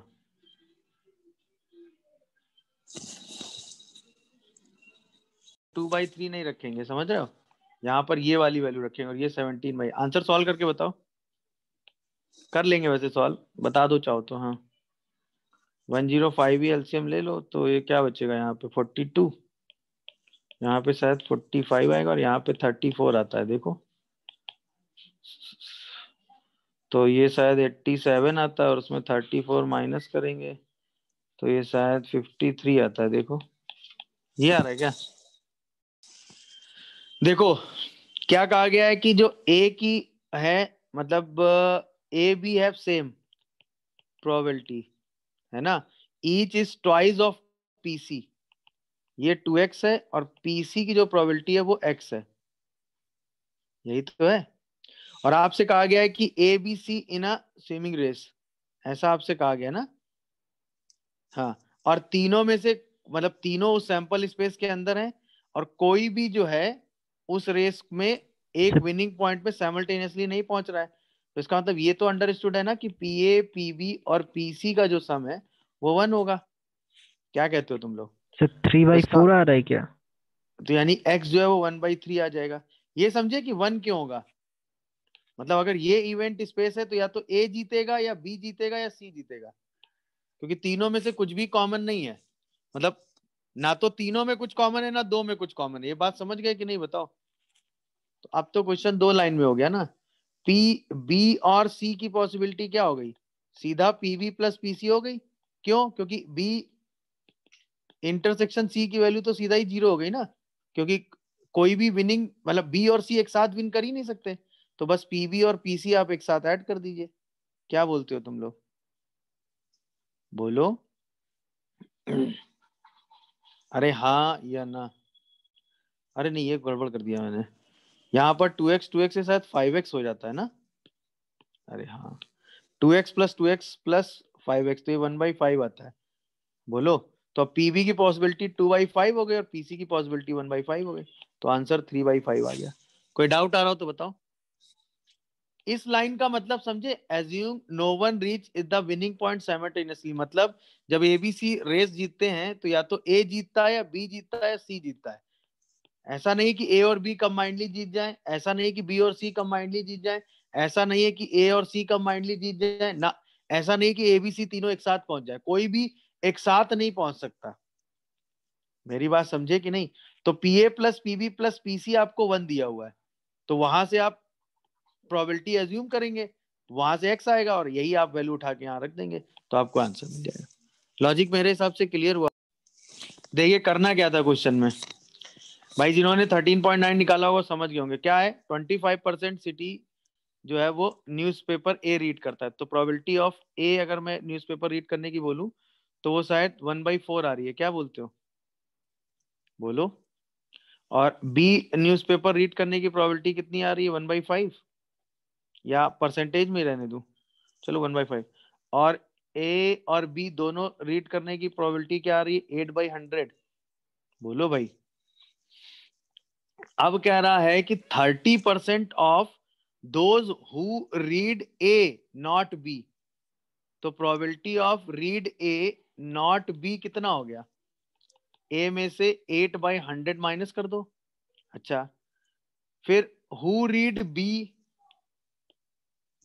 टू बाई थ्री नहीं रखेंगे समझ रहे हो यहाँ पर ये वाली वैल्यू रखेंगे और ये सेवनटीन बाई आंसर सॉल्व करके बताओ कर लेंगे वैसे सॉल्व बता दो चाहो तो हाँ वन जीरो फाइव ही एलसीएम ले लो तो ये क्या बचेगा यहाँ पे फोर्टी टू यहाँ पे शायद फोर्टी फाइव आएगा और यहाँ पे थर्टी फोर आता है देखो तो ये शायद एट्टी सेवन आता है और उसमें थर्टी फोर माइनस करेंगे तो ये शायद फिफ्टी थ्री आता है देखो ये आ रहा है क्या देखो क्या कहा गया है कि जो ए की है मतलब A B have same probability है ना each is twice of P C ये एक्स है और पीसी की जो प्रोबेबिलिटी है वो एक्स है यही तो है और आपसे कहा गया है कि A B C in a swimming race ऐसा आपसे कहा गया ना हाँ और तीनों में से मतलब तीनों उस सैंपल स्पेस के अंदर हैं और कोई भी जो है उस रेस में एक विनिंग पॉइंट पे साइमल्टेनियसली नहीं पहुंच रहा है तो इसका मतलब ये तो अंडरस्टूड है ना कि पी ए पीबी और पीसी का जो सम है वो वन होगा क्या कहते हो तुम लोग सर थ्री बाई फोर आ रहा है क्या तो यानी एक्स जो है वो वन बाई थ्री आ जाएगा ये समझे कि वन क्यों होगा मतलब अगर ये इवेंट स्पेस है तो या तो ए जीतेगा या बी जीतेगा या सी जीतेगा क्योंकि तीनों में से कुछ भी कॉमन नहीं है मतलब ना तो तीनों में कुछ कॉमन है ना दो में कुछ कॉमन है ये बात समझ गए कि नहीं बताओ तो अब तो क्वेश्चन दो लाइन में हो गया ना पी बी और सी की पॉसिबिलिटी क्या हो गई सीधा बी प्लस सी हो गई क्यों क्योंकि बी इंटरसेक्शन सी की वैल्यू तो सीधा ही जीरो हो गई ना क्योंकि कोई भी विनिंग मतलब बी और सी एक साथ विन कर ही नहीं सकते तो बस पी बी और पीसी आप एक साथ ऐड कर दीजिए क्या बोलते हो तुम लोग बोलो अरे हाँ या ना अरे नहीं ये गड़बड़ कर दिया मैंने यहाँ पर टू एक्स टू एक्स के साथ फाइव एक्स हो जाता है ना अरे हाँ two X plus two X plus five X तो ये वन बाई फाइव आता है बोलो तो अब पीबी की पॉसिबिलिटी टू बाई फाइव हो गई और पीसी की पॉसिबिलिटी वन बाई फाइव हो गई तो आंसर थ्री बाई फाइव आ गया कोई डाउट आ रहा हो तो बताओ इस लाइन का मतलब समझे assume no one reach is the winning point simultaneously मतलब जब एबीसी रेस जीतते हैं तो या तो ए जीतता है या बी जीतता है या सी जीतता है ऐसा नहीं कि ए और बी कम्बाइंडली जीत जाए ऐसा नहीं कि बी और सी कम्बाइंडली जीत जाए ऐसा नहीं है कि ए और सी कम्बाइंडली जीत जाए ना ऐसा नहीं कि ए बी सी तीनों एक साथ पहुंच जाए कोई भी एक साथ नहीं पहुंच सकता मेरी बात समझे कि नहीं तो P A plus PB plus P C आपको वन दिया हुआ है तो वहां से आप प्रोबेबिलिटी एज्यूम करेंगे तो वहां से एक्स आएगा और यही आप वैल्यू उठा के यहाँ रख देंगे तो आपको आंसर मिल जाएगा लॉजिक मेरे हिसाब से क्लियर हुआ देखिए करना क्या था क्वेश्चन में भाई जिन्होंने 13.9 निकाला होगा समझ गए होंगे क्या है 25 परसेंट सिटी जो है वो न्यूज़पेपर ए रीड करता है तो प्रोबेबिलिटी ऑफ ए अगर मैं न्यूज़पेपर रीड करने की बोलूँ तो वो शायद वन बाई फोर आ रही है क्या बोलते हो बोलो और बी न्यूज़पेपर रीड करने की प्रोबेबिलिटी कितनी आ रही है वन बाई फाइव या परसेंटेज में रहने दूँ चलो वन बाई फाइव और ए और बी दोनों रीड करने की प्रोबेबिलिटी क्या आ रही है एट बाई हंड्रेड बोलो भाई अब कह रहा है कि thirty percent of those who read A not B तो probability of read A not B कितना हो गया ए में से एट बाई हंड्रेड माइनस कर दो अच्छा फिर who read B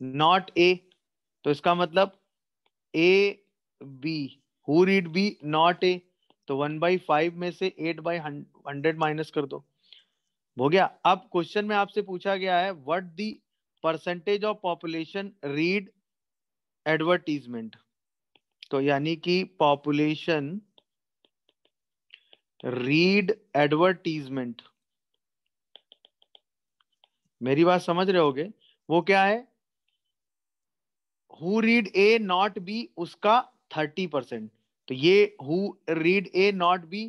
not A तो इसका मतलब A B who read B not A तो वन बाई फाइव में से एट बाई हंड्रेड माइनस कर दो हो गया अब क्वेश्चन में आपसे पूछा गया है what the percentage of population read advertisement तो यानी कि पॉपुलेशन रीड एडवर्टीजमेंट मेरी बात समझ रहे होगे वो क्या है who read A not B उसका थर्टी परसेंट तो ये who read A not B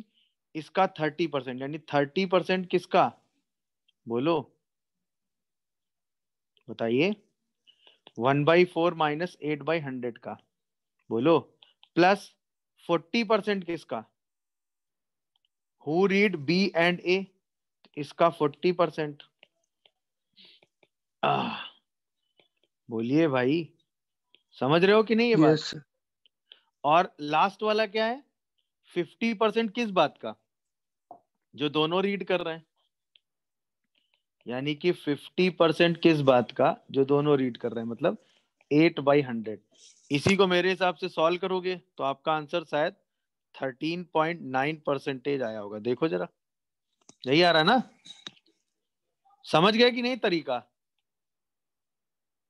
इसका थर्टी परसेंट यानी थर्टी परसेंट किसका बोलो बताइए one by four minus eight by hundred का बोलो प्लस फोर्टी परसेंट किसका who read B and A इसका फोर्टी परसेंट बोलिए भाई समझ रहे हो कि नहीं ये yes. बात और लास्ट वाला क्या है फिफ्टी परसेंट किस बात का जो दोनों रीड कर रहे हैं यानी कि फिफ्टी परसेंट किस बात का जो दोनों रीड कर रहे हैं मतलब एट बाई हंड्रेड इसी को मेरे हिसाब से सॉल्व करोगे तो आपका आंसर शायद थर्टीन पॉइंट नाइन परसेंटेज आया होगा देखो जरा यही आ रहा है ना समझ गया कि नहीं तरीका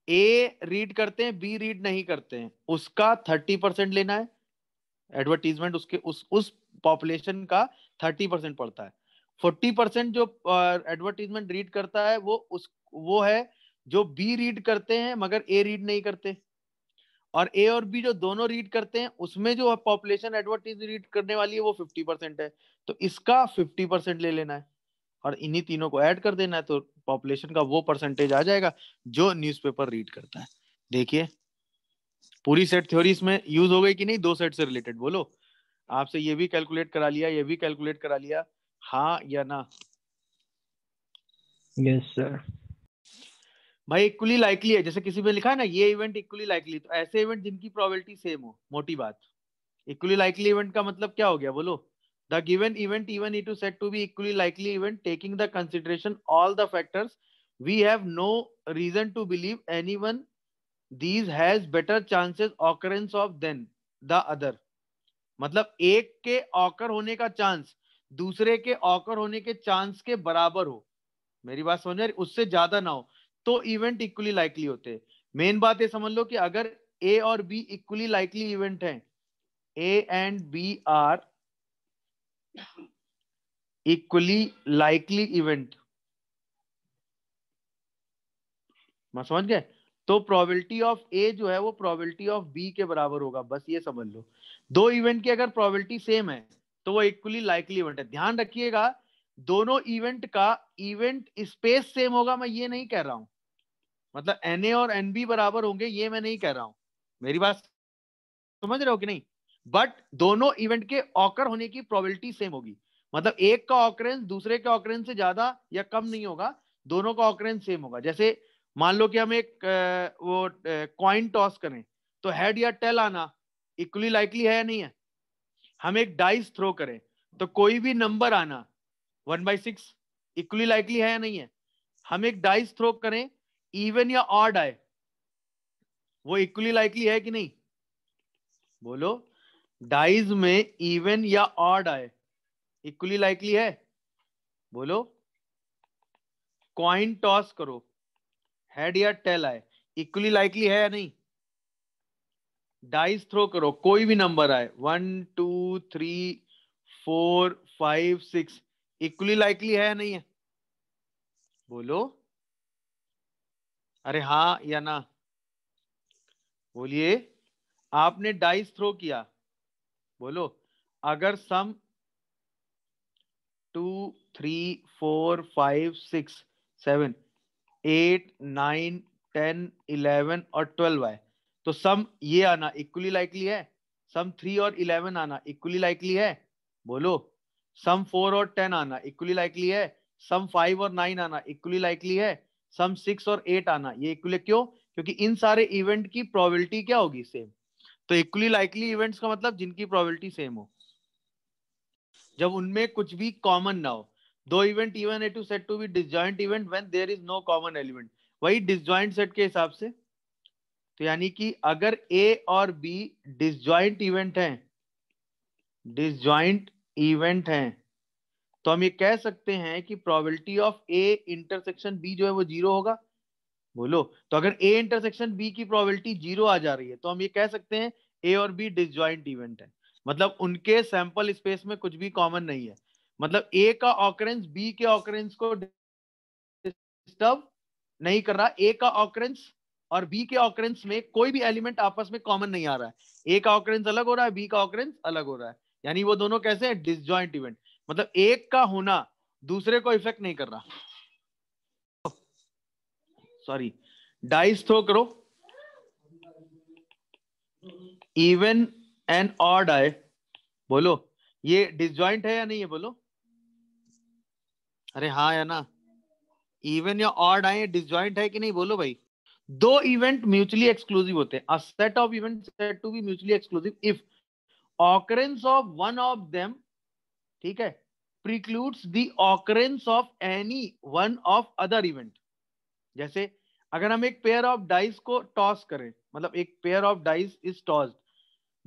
ए रीड करते हैं बी रीड नहीं करते हैं उसका थर्टी परसेंट लेना है एडवर्टीजमेंट उसके उस उस पॉपुलेशन का थर्टी परसेंट पड़ता है फोर्टी परसेंट जो एडवर्टीजमेंट रीड करता है वो उस वो है जो बी रीड करते हैं मगर ए रीड नहीं करते और ए और बी जो दोनों रीड करते हैं उसमें जो पॉपुलेशन एडवर्टीज रीड करने वाली है वो फिफ्टी परसेंट है तो इसका फिफ्टी परसेंट ले लेना है और इन्हीं तीनों को ऐड कर देना है तो पॉपुलेशन का वो परसेंटेज आ जाएगा जो न्यूज़पेपर रीड करता है देखिए पूरी सेट थ्योरी इसमें यूज हो गई कि नहीं दो सेट से रिलेटेड बोलो आपसे ये भी कैलकुलेट करा लिया ये भी कैलकुलेट करा लिया हाँ या ना यस yes, सर भाई इक्वली लाइकली है जैसे किसी में लिखा है ना ये इवेंट इक्वली लाइकली तो ऐसे इवेंट जिनकी प्रोबेबिलिटी सेम हो मोटी बात इक्वली लाइकली इवेंट का मतलब क्या हो गया बोलो The given event even it is said to be equally likely event taking the consideration all the factors. We have no reason to believe anyone these has better chances occurrence of than the other. मतलब एक के ऑकर होने का चांस दूसरे के ऑकर होने के चांस के बराबर हो मेरी बात समझ रही उससे ज्यादा ना हो तो इवेंट इक्वली लाइकली होते मेन बात ये समझ लो कि अगर ए और बी इक्वली लाइकली इवेंट हैं A and B are equally likely event मैं समझ गए तो प्रोबेबिलिटी ऑफ ए जो है वो प्रोबेबिलिटी ऑफ बी के बराबर होगा बस ये समझ लो दो इवेंट की अगर प्रोबेबिलिटी सेम है तो वो इक्वली लाइकली इवेंट है ध्यान रखिएगा दोनों इवेंट का इवेंट स्पेस सेम होगा मैं ये नहीं कह रहा हूं मतलब एन ए और एन बी बराबर होंगे ये मैं नहीं कह रहा हूं मेरी बात समझ रहे हो कि नहीं बट दोनों इवेंट के ऑकर होने की प्रोबेबिलिटी सेम होगी मतलब एक का ऑकरेंस दूसरे के ऑकरेंस से ज्यादा या कम नहीं होगा दोनों का ऑकरेंस सेम होगा जैसे मान लो कि हम एक वो कॉइन टॉस करें तो हेड या टेल आना इक्वली लाइकली है या नहीं है हम एक डाइस थ्रो करें तो कोई भी नंबर आना one by six equally likely है या नहीं है हम एक डाइस थ्रो करें इवन या ऑड आए वो इक्वली लाइकली है कि नहीं बोलो डाइज में इवन या ऑड आए इक्वली लाइकली है बोलो कॉइन टॉस करो हेड या टेल आए इक्वली लाइकली है या नहीं डाइज थ्रो करो कोई भी नंबर आए one two three four five six equally likely है या नहीं है बोलो अरे हाँ या ना बोलिए आपने डाइस थ्रो किया बोलो अगर sum two three four five six seven eight nine ten eleven और ट्वेल्व आए तो सम ये आना इक्वली लाइकली है सम थ्री और इलेवन आना इक्वली लाइकली है बोलो सम फोर और टेन आना इक्वली लाइकली है सम फाइव और नाइन आना इक्वली लाइकली है सम सिक्स और एट आना ये इक्वली क्यों क्योंकि इन सारे इवेंट की प्रोबेबिलिटी क्या होगी सेम तो इक्वली लाइकली इवेंट्स का मतलब जिनकी प्रोबेबिलिटी सेम हो जब उनमें कुछ भी कॉमन ना हो दो event even it said to be disjoint event when there is no common element वही डिसजॉइंट सेट के हिसाब से तो यानी कि अगर ए और बी डिसजॉइंट इवेंट हैं डिसजॉइंट इवेंट हैं तो हम ये कह सकते हैं कि probability of A intersection B जो है वो जीरो होगा बोलो तो अगर ए इंटरसेक्शन बी की प्रोबेबिलिटी जीरो आ जा रही है तो हम ये कह सकते हैं ए और बी डिसजॉइंट इवेंट है मतलब उनके सैंपल स्पेस में कुछ भी कॉमन नहीं है मतलब ए का ऑकरेंस बी के ऑकरेंस को डिस्टर्ब नहीं कर रहा ए का ऑकरेंस और बी के ऑकरेंस में कोई भी एलिमेंट आपस में कॉमन नहीं आ रहा है ए का ऑकरेंस अलग हो रहा है बी का ऑकरेंस अलग हो रहा है यानी वो दोनों कैसे हैं डिसज्वाइंट इवेंट मतलब एक का होना दूसरे को इफेक्ट नहीं कर रहा सॉरी डाइस थ्रो करो इवन एंड ऑड आए बोलो ये डिसजॉइंट है या नहीं है बोलो अरे हाँ या ना इवन या ऑड आए डिसजॉइंट है कि नहीं बोलो भाई दो इवेंट म्यूचुअली एक्सक्लूसिव होते हैं a set of event said to be mutually exclusive if occurrence of one of them ठीक है precludes the occurrence of any one of other event जैसे अगर हम एक पेयर ऑफ डाइस को टॉस करें मतलब एक pair of dice is tossed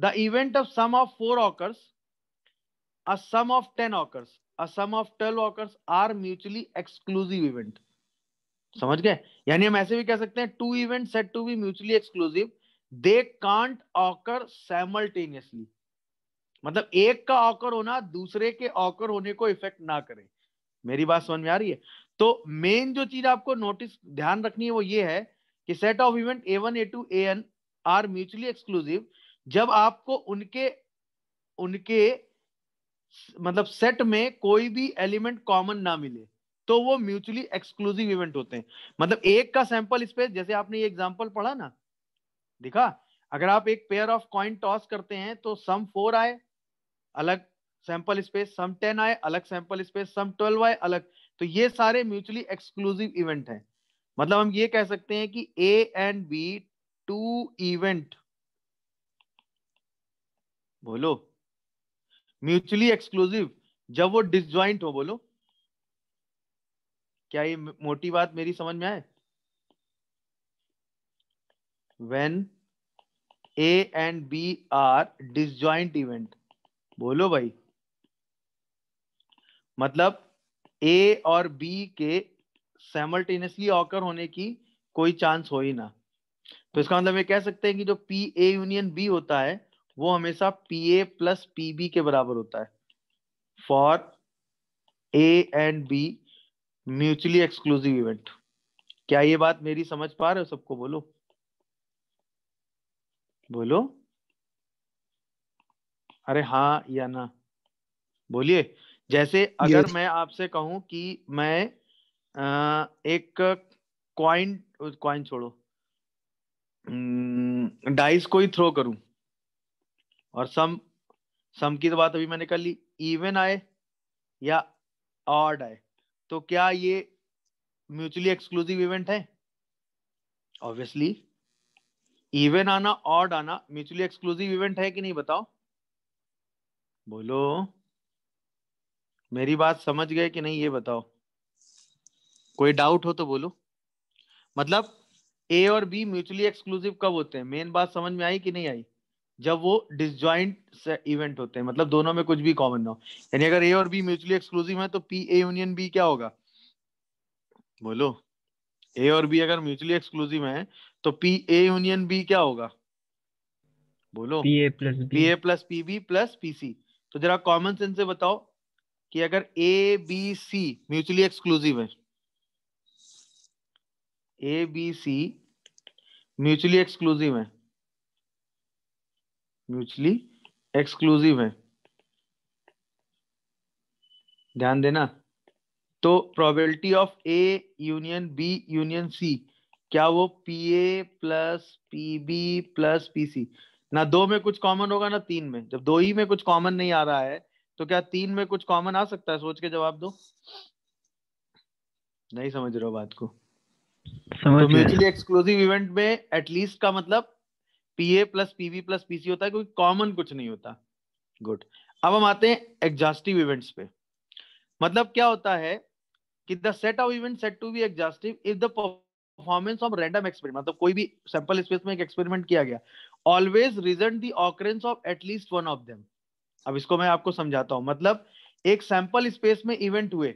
the event of sum of four occurs a sum of ten occurs a sum of twelve occurs are mutually exclusive event समझ गए यानी हम ऐसे भी कह सकते हैं two event said to be mutually exclusive they can't occur simultaneously मतलब एक का ऑकर होना दूसरे के ऑकर होने को इफेक्ट ना करे मेरी बात समझ में आ रही है तो मेन जो चीज आपको नोटिस ध्यान रखनी है वो ये है कि set of event A one A two A N are mutually exclusive जब आपको उनके उनके मतलब सेट में कोई भी एलिमेंट कॉमन ना मिले तो वो म्यूचुअली एक्सक्लूसिव इवेंट होते हैं मतलब एक का सैंपल स्पेस जैसे आपने ये एग्जांपल पढ़ा ना देखा अगर आप एक पेयर ऑफ कॉइन टॉस करते हैं तो सम फोर आए अलग सैंपल स्पेस सम टेन आए अलग सैंपल स्पेस सम ट्वेल्व आए अलग तो ये सारे म्यूचुअली एक्सक्लूसिव इवेंट हैं मतलब हम ये कह सकते हैं कि A and B two event बोलो म्यूचुअली एक्सक्लूसिव जब वो डिसज्वाइंट हो बोलो क्या ये मोटी बात मेरी समझ में आए when A and B are disjoint event बोलो भाई मतलब ए और बी के सैमल्टेनियसली ऑकर होने की कोई चांस हो ही ना तो इसका मतलब ये कह सकते हैं कि जो पी ए यूनियन बी होता है वो हमेशा P A plus P B के बराबर होता है for A and B mutually exclusive event क्या ये बात मेरी समझ पा रहे हो सबको बोलो बोलो अरे हाँ या ना बोलिए जैसे अगर मैं आपसे कहूं कि मैं एक क्वाइन क्वाइन छोड़ो डाइस हम्म, को ही थ्रो करूं और सम सम की तो बात अभी मैंने कर ली इवन आए या ऑड आए तो क्या ये म्यूचुअली एक्सक्लूसिव इवेंट है ऑब्वियसली इवन आना ऑड आना म्यूचुअली एक्सक्लूसिव इवेंट है कि नहीं बताओ बोलो मेरी बात समझ गए कि नहीं ये बताओ कोई डाउट हो तो बोलो मतलब ए और बी म्यूचुअली एक्सक्लूसिव कब होते हैं मेन बात समझ में आई कि नहीं आई जब वो डिसजॉइंट इवेंट होते हैं मतलब दोनों में कुछ भी कॉमन ना हो यानी अगर ए और बी म्यूचुअली एक्सक्लूसिव है तो पी ए यूनियन बी क्या होगा बोलो ए और बी अगर म्यूचुअली एक्सक्लूसिव है तो पी ए यूनियन बी क्या होगा बोलो P A plus P A plus P B plus P C तो जरा कॉमन सेंस से बताओ कि अगर A B C mutually exclusive है A B C mutually exclusive है म्यूचुअली एक्सक्लूसिव है ध्यान देना तो probability of A union B union C क्या वो P A plus P B plus P C ना दो में कुछ कॉमन होगा ना तीन में जब दो ही में कुछ कॉमन नहीं आ रहा है तो क्या तीन में कुछ कॉमन आ सकता है सोच के जवाब दो नहीं समझ रहे हो बात को समझ तो म्यूचुअली एक्सक्लूसिव इवेंट में एटलीस्ट का मतलब P A plus P B plus P C होता है क्योंकि कॉमन कुछ नहीं होता गुड अब हम आते हैं एग्जास्टिव इवेंट्स पे मतलब क्या होता है कि the set of event said to be exhaustive if the performance of random experiment मतलब कोई भी सैंपल स्पेस में एक एक्सपेरिमेंट किया गया always result the occurrence of at least one of them अब इसको मैं आपको समझाता हूं मतलब एक सैंपल स्पेस में इवेंट हुए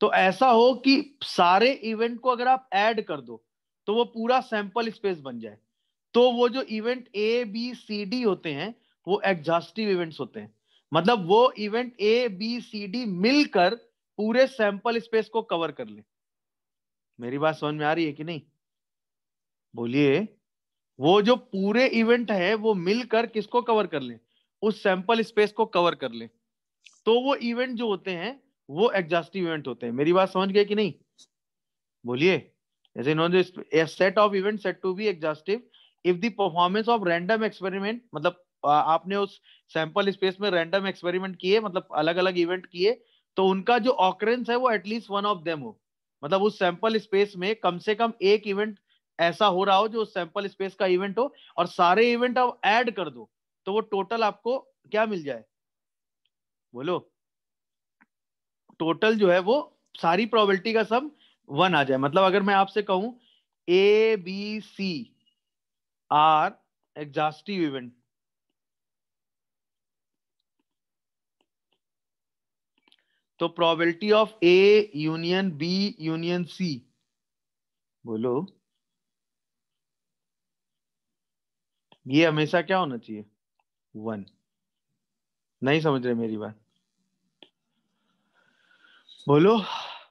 तो ऐसा हो कि सारे इवेंट को अगर आप ऐड कर दो तो वो पूरा सैंपल स्पेस बन जाए तो वो जो event A B C D होते हैं वो एग्जॉस्टिव इवेंट्स होते हैं मतलब वो event A B C D मिलकर पूरे सैंपल स्पेस को कवर कर ले मेरी बात समझ में आ रही है कि नहीं बोलिए वो जो पूरे इवेंट है वो मिलकर किसको कवर कर ले उस सैंपल स्पेस को कवर कर ले तो वो इवेंट जो होते हैं वो एग्जॉस्टिव इवेंट होते हैं मेरी बात समझ गए कि नहीं बोलिए जैसे इन्होंने set of event said to be exhaustive if the performance of random experiment मतलब आपने उस सैंपल स्पेस में रैंडम एक्सपेरिमेंट किए मतलब अलग अलग इवेंट किए तो उनका जो ऑक्रेंस है वो एटलीस्ट वन ऑफ देम हो मतलब उस सैंपल स्पेस में कम से कम एक इवेंट ऐसा हो रहा हो जो सैंपल स्पेस का इवेंट हो और सारे इवेंट आप ऐड कर दो तो वो टोटल आपको क्या मिल जाए बोलो टोटल जो है वो सारी प्रोबेबिलिटी का सम वन आ जाए मतलब अगर मैं आपसे कहूं A B C are exhaustive event तो probability of A union B union C बोलो ये हमेशा क्या होना चाहिए वन नहीं समझ रहे मेरी बात बोलो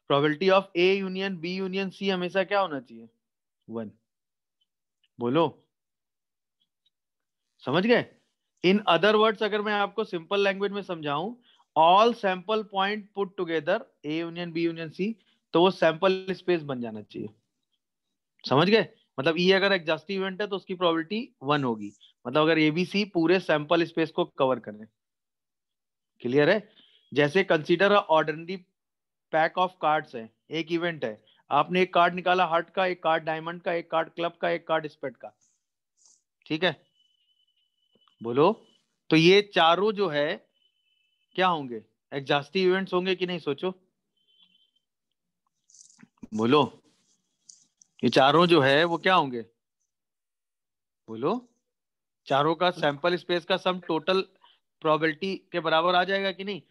probability of A union B union C हमेशा क्या होना चाहिए वन बोलो समझ गए इन अदर वर्ड्स अगर मैं आपको सिंपल लैंग्वेज में समझाऊं all sample point put together A union B union C तो वो सैंपल स्पेस बन जाना चाहिए समझ गए मतलब ई e अगर एग्जॉस्टिव इवेंट है तो उसकी प्रोबेबिलिटी वन होगी मतलब अगर एबीसी पूरे सैंपल स्पेस को कवर करें क्लियर है जैसे consider ordinary pack of cards है एक इवेंट है आपने एक कार्ड निकाला हार्ट का एक कार्ड डायमंड का एक कार्ड क्लब का एक कार्ड स्पेट का ठीक है बोलो तो ये चारों जो है क्या होंगे एग्जास्टिव इवेंट्स होंगे कि नहीं सोचो बोलो ये चारों जो है वो क्या होंगे बोलो चारों का सैंपल स्पेस का सम टोटल प्रोबेबिलिटी के बराबर आ जाएगा कि नहीं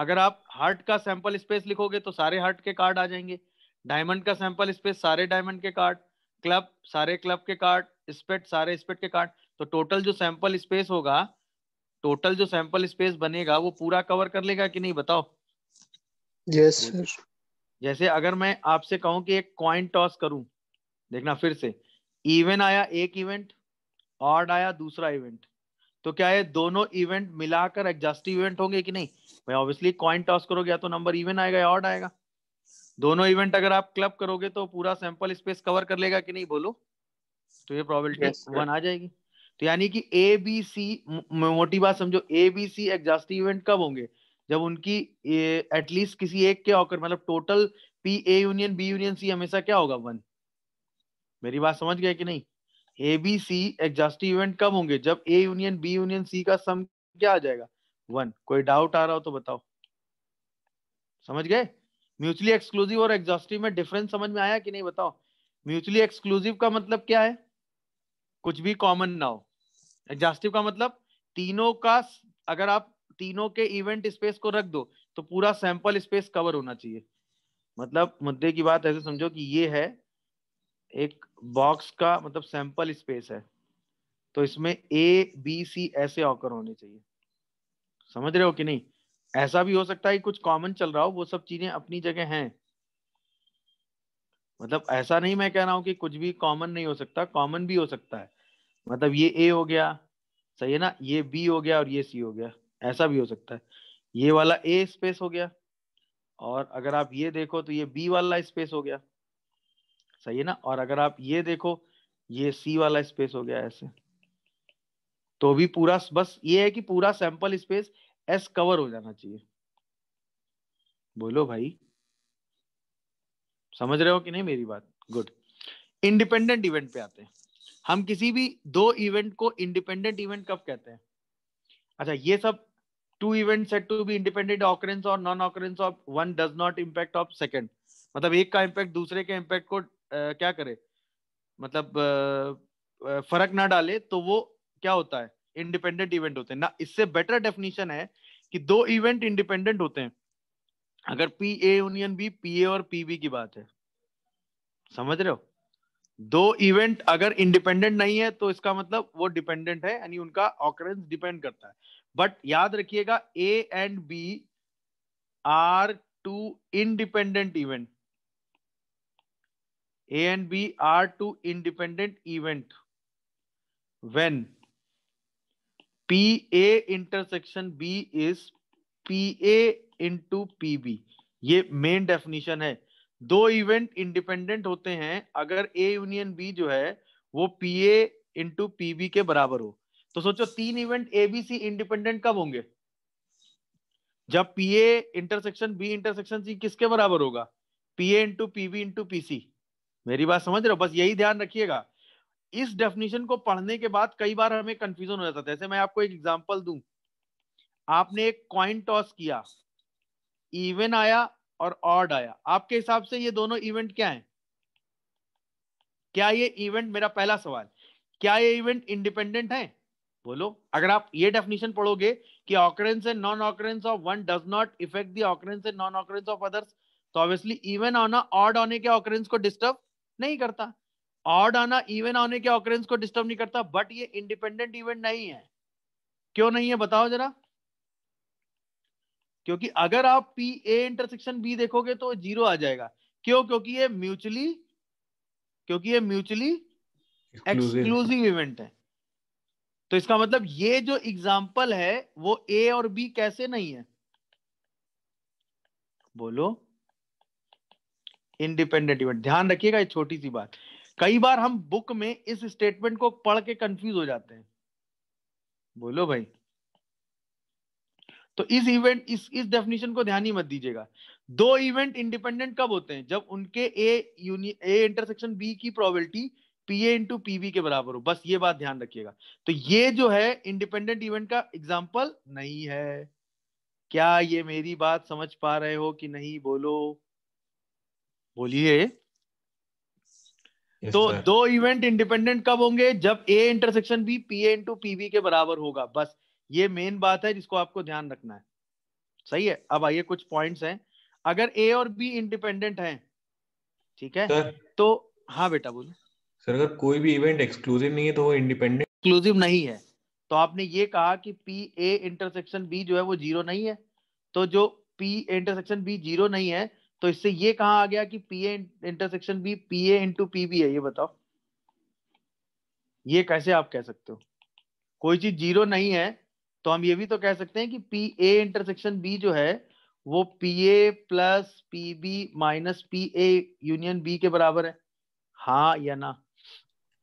अगर आप हार्ट का सैंपल स्पेस लिखोगे तो सारे हार्ट के कार्ड आ जाएंगे डायमंड का सैंपल स्पेस सारे डायमंड के कार्ड क्लब सारे क्लब के कार्ड स्पेट सारे स्पेट के कार्ड तो टोटल जो सैंपल स्पेस होगा टोटल जो सैंपल स्पेस बनेगा वो पूरा कवर कर लेगा कि नहीं बताओ यस yes, जैसे अगर मैं आपसे कहूं कि एक कॉइन टॉस करूं देखना फिर से इवेंट आया एक इवेंट ऑड आया दूसरा इवेंट तो क्या ये दोनों इवेंट मिलाकर एडजस्टिव इवेंट होंगे कि नहीं भाई ऑब्वियसली कॉइन टॉस करोगे या तो नंबर इवन आएगा या ऑड आएगा दोनों इवेंट अगर आप क्लब करोगे तो पूरा सैंपल स्पेस कवर कर लेगा कि नहीं बोलो तो ये प्रोबेबिलिटी yes, वन आ जाएगी तो यानी कि ए बी सी मोटी बात समझो A B C exhaustive event कब होंगे जब उनकी एटलीस्ट किसी एक के ऑकर मतलब total P A union B union C हमेशा क्या होगा वन मेरी बात समझ गए कि नहीं A B C exhaustive event कब होंगे जब A union B union C का सम क्या आ जाएगा वन कोई डाउट आ रहा हो तो बताओ समझ गए म्यूचुअली एक्सक्लूसिव और एग्जॉस्टिव में डिफरेंस समझ में आया कि नहीं बताओ म्यूचुअली एक्सक्लूसिव का मतलब क्या है कुछ भी कॉमन ना हो एग्जॉस्टिव का मतलब तीनों का अगर आप तीनों के इवेंट स्पेस को रख दो तो पूरा सैंपल स्पेस कवर होना चाहिए मतलब मुद्दे की बात ऐसे समझो कि ये है एक बॉक्स का मतलब सैंपल स्पेस है तो इसमें ए बी सी ऐसे ऑकर होने चाहिए समझ रहे हो कि नहीं ऐसा भी हो सकता है कुछ कॉमन चल रहा हो वो सब चीजें अपनी जगह हैं मतलब ऐसा नहीं मैं कह रहा हूं कि कुछ भी कॉमन नहीं हो सकता कॉमन भी हो सकता है मतलब ये ए हो गया सही है ना ये बी हो गया और ये सी हो गया ऐसा भी हो सकता है ये वाला ए स्पेस हो गया और अगर आप ये देखो तो ये बी वाला स्पेस हो गया सही है ना और अगर आप ये देखो ये सी वाला स्पेस हो गया ऐसे तो भी पूरा बस ये है कि पूरा सैंपल स्पेस एस कवर हो जाना चाहिए बोलो भाई समझ रहे हो कि नहीं मेरी बात गुड इंडिपेंडेंट इवेंट पे आते हैं हम किसी भी दो इवेंट को इंडिपेंडेंट इवेंट कब कहते हैं अच्छा ये सब two event said to be independent occurrence और non occurrence of one does not impact of second मतलब एक का इम्पैक्ट दूसरे के इम्पैक्ट को क्या करे मतलब फर्क ना डाले तो वो क्या होता है इंडिपेंडेंट इवेंट होते हैं ना इससे बेटर डेफिनेशन है कि दो इवेंट इंडिपेंडेंट होते हैं अगर P A union B P A और बी की बात है समझ रहे हो दो इवेंट अगर इंडिपेंडेंट नहीं है तो इसका मतलब वो डिपेंडेंट है यानी उनका ऑकरेंस डिपेंड करता है बट याद रखिएगा A and B are two independent event A and B are two independent event when P A intersection B is P A into P B ये मेन डेफिनेशन है दो इवेंट इंडिपेंडेंट होते हैं अगर ए यूनियन बी जो है वो P A into P B के बराबर हो तो सोचो तीन event A B C independent कब होंगे जब P A intersection B intersection C किसके बराबर होगा P A into P B into P C मेरी बात समझ रहे हो बस यही ध्यान रखिएगा इस डेफिनेशन को पढ़ने के बाद कई बार हमें कंफ्यूजन हो जाता था जैसे मैं आपको एक एग्जांपल दूं आपने एक कॉइन टॉस किया इवन आया और ऑड आया आपके हिसाब से ये दोनों इवेंट क्या हैं क्या ये इवेंट मेरा पहला सवाल क्या ये इवेंट इंडिपेंडेंट है बोलो अगर आप ये डेफिनेशन पढ़ोगे कि occurrence and non occurrence of one does not effect the occurrence and non occurrence of others तो obviously even on odd on के ऑकरेंस को डिस्टर्ब नहीं करता ऑड आना इवन आने के ऑकरेंस को डिस्टर्ब नहीं करता बट ये इंडिपेंडेंट इवेंट नहीं है क्यों नहीं है बताओ जरा क्योंकि अगर आप पी ए इंटरसेक्शन बी देखोगे तो जीरो आ जाएगा क्यों क्योंकि ये म्यूचुअली क्योंकि ये म्यूचुअली एक्सक्लूसिव इवेंट है तो इसका मतलब ये जो एग्जांपल है वो ए और बी कैसे नहीं है बोलो इंडिपेंडेंट इवेंट ध्यान रखिएगा ये छोटी सी बात कई बार हम बुक में इस स्टेटमेंट को पढ़ के कंफ्यूज हो जाते हैं बोलो भाई तो इस इवेंट इस इस डेफिनेशन को ध्यान ही मत दीजिएगा दो इवेंट इंडिपेंडेंट कब होते हैं जब उनके A union A intersection B की probability P A into P B के बराबर हो बस ये बात ध्यान रखिएगा तो ये जो है इंडिपेंडेंट इवेंट का एग्जाम्पल नहीं है क्या ये मेरी बात समझ पा रहे हो कि नहीं बोलो बोलिए yes, तो sir. दो इवेंट इंडिपेंडेंट कब होंगे जब A intersection B P A into P के बराबर होगा बस ये मेन बात है जिसको आपको ध्यान रखना है सही है अब आइए कुछ पॉइंट्स हैं अगर ए और बी इंडिपेंडेंट हैं ठीक है सर, तो हाँ बेटा बोलो सर अगर कोई भी इवेंट एक्सक्लूसिव नहीं है तो वो इंडिपेंडेंट एक्सक्लूसिव नहीं है तो आपने ये कहा कि पी ए इंटरसेक्शन बी जो है वो जीरो नहीं है तो जो पी इंटरसेक्शन बी जीरो नहीं है तो इससे ये कहा आ गया कि P A intersection B P A into P B है ये बताओ ये कैसे आप कह सकते हो कोई चीज जीरो नहीं है तो हम ये भी तो कह सकते हैं कि पी ए इंटरसेक्शन बी जो है वो P A plus P B minus P A union B के बराबर है हाँ या ना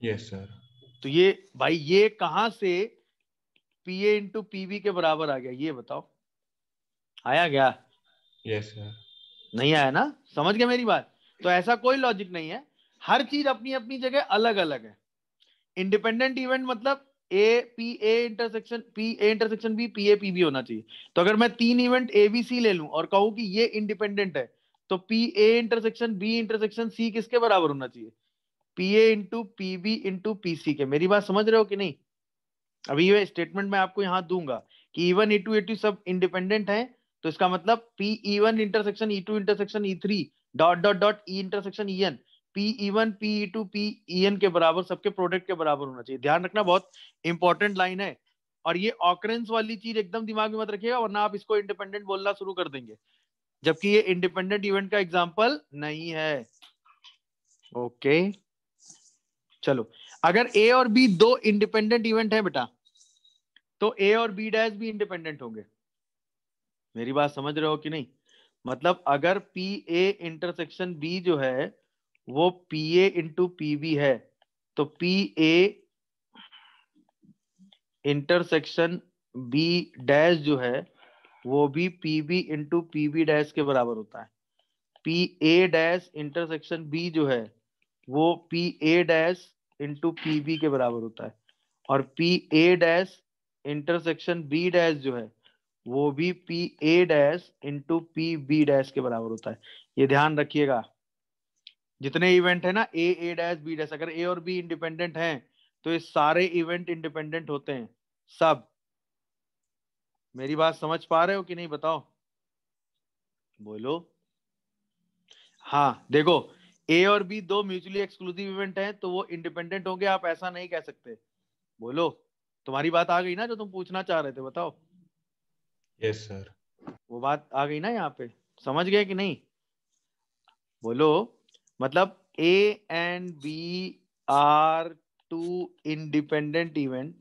यस yes, सर तो ये भाई ये कहा से P A into P B के बराबर आ गया ये बताओ आया गया यस yes, सर नहीं आया ना समझ गए मेरी बात तो ऐसा कोई लॉजिक नहीं है हर चीज अपनी अपनी जगह अलग अलग है इंडिपेंडेंट इवेंट मतलब A P A intersection P A intersection B P A P B होना चाहिए तो अगर मैं तीन इवेंट ए बी सी ले लूं और कहूं कि ये इंडिपेंडेंट है तो P A intersection B intersection C किसके बराबर होना चाहिए P A into P B into P C के मेरी बात समझ रहे हो कि नहीं अभी ये स्टेटमेंट मैं आपको यहां दूंगा कि even A two A two सब इंडिपेंडेंट है तो इसका मतलब P E one intersection E two intersection E three dot dot dot E intersection E N P E one P E two P N के बराबर सबके प्रोडक्ट के बराबर होना चाहिए ध्यान रखना बहुत इंपॉर्टेंट लाइन है और ये ऑकरेंस वाली चीज एकदम दिमाग में मत रखिएगा वरना आप इसको इंडिपेंडेंट बोलना शुरू कर देंगे जबकि ये इंडिपेंडेंट इवेंट का एग्जाम्पल नहीं है ओके चलो अगर ए और बी दो इंडिपेंडेंट इवेंट है बेटा तो ए और बी डैश भी इंडिपेंडेंट होंगे मेरी बात समझ रहे हो कि नहीं मतलब अगर पी ए इंटरसेक्शन बी जो है वो P A into P B है तो P A intersection B dash जो है वो भी P B into P B dash के बराबर होता है P A dash intersection B जो है वो P A dash into P B के बराबर होता है और P A dash intersection B dash जो है वो भी P A dash into P B dash के बराबर होता है ये ध्यान रखिएगा जितने इवेंट है ना A A dash B dash अगर ए और बी इंडिपेंडेंट हैं तो ये सारे इवेंट इंडिपेंडेंट होते हैं सब मेरी बात समझ पा रहे हो कि नहीं बताओ बोलो हाँ देखो ए और बी दो म्यूचुअली एक्सक्लूसिव इवेंट हैं तो वो इंडिपेंडेंट होंगे आप ऐसा नहीं कह सकते बोलो तुम्हारी बात आ गई ना जो तुम पूछना चाह रहे थे बताओ यस सर वो बात आ गई ना यहाँ पे समझ गए कि नहीं बोलो मतलब A and B are two independent event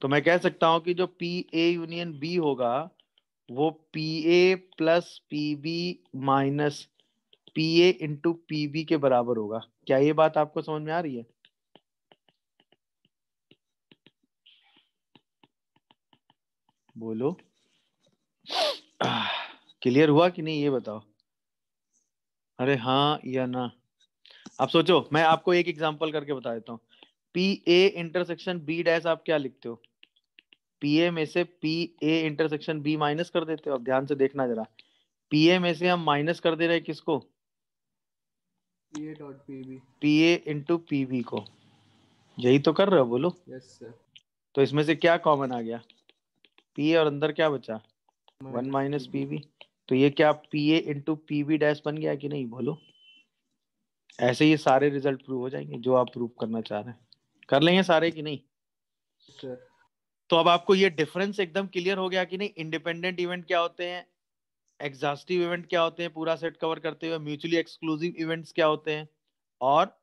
तो मैं कह सकता हूं कि जो पी ए यूनियन बी होगा वो P A plus P B minus P A into P B के बराबर होगा क्या ये बात आपको समझ में आ रही है बोलो क्लियर हुआ कि नहीं ये बताओ अरे हाँ या ना आप सोचो मैं आपको एक एग्जांपल करके बता देता हूँ P A intersection B dash आप क्या लिखते हो पी ए में से P A intersection B minus कर देते हो अब ध्यान से देखना जरा पी ए में से हम माइनस कर दे रहे किसको P A into P B को यही तो कर रहे हो बोलो यस सर तो इसमें से क्या कॉमन आ गया पी और अंदर क्या बचा वन माइनस पी बी तो ये क्या P A into P B dash बन गया कि नहीं बोलो ऐसे ये सारे रिजल्ट प्रूव हो जाएंगे जो आप प्रूव करना चाह रहे हैं कर लेंगे सारे कि नहीं सर तो अब आपको ये डिफरेंस एकदम क्लियर हो गया कि नहीं इंडिपेंडेंट इवेंट क्या होते हैं एग्जास्टिव इवेंट क्या होते हैं पूरा सेट कवर करते हुए म्यूचुअली एक्सक्लूसिव इवेंट्स क्या होते हैं और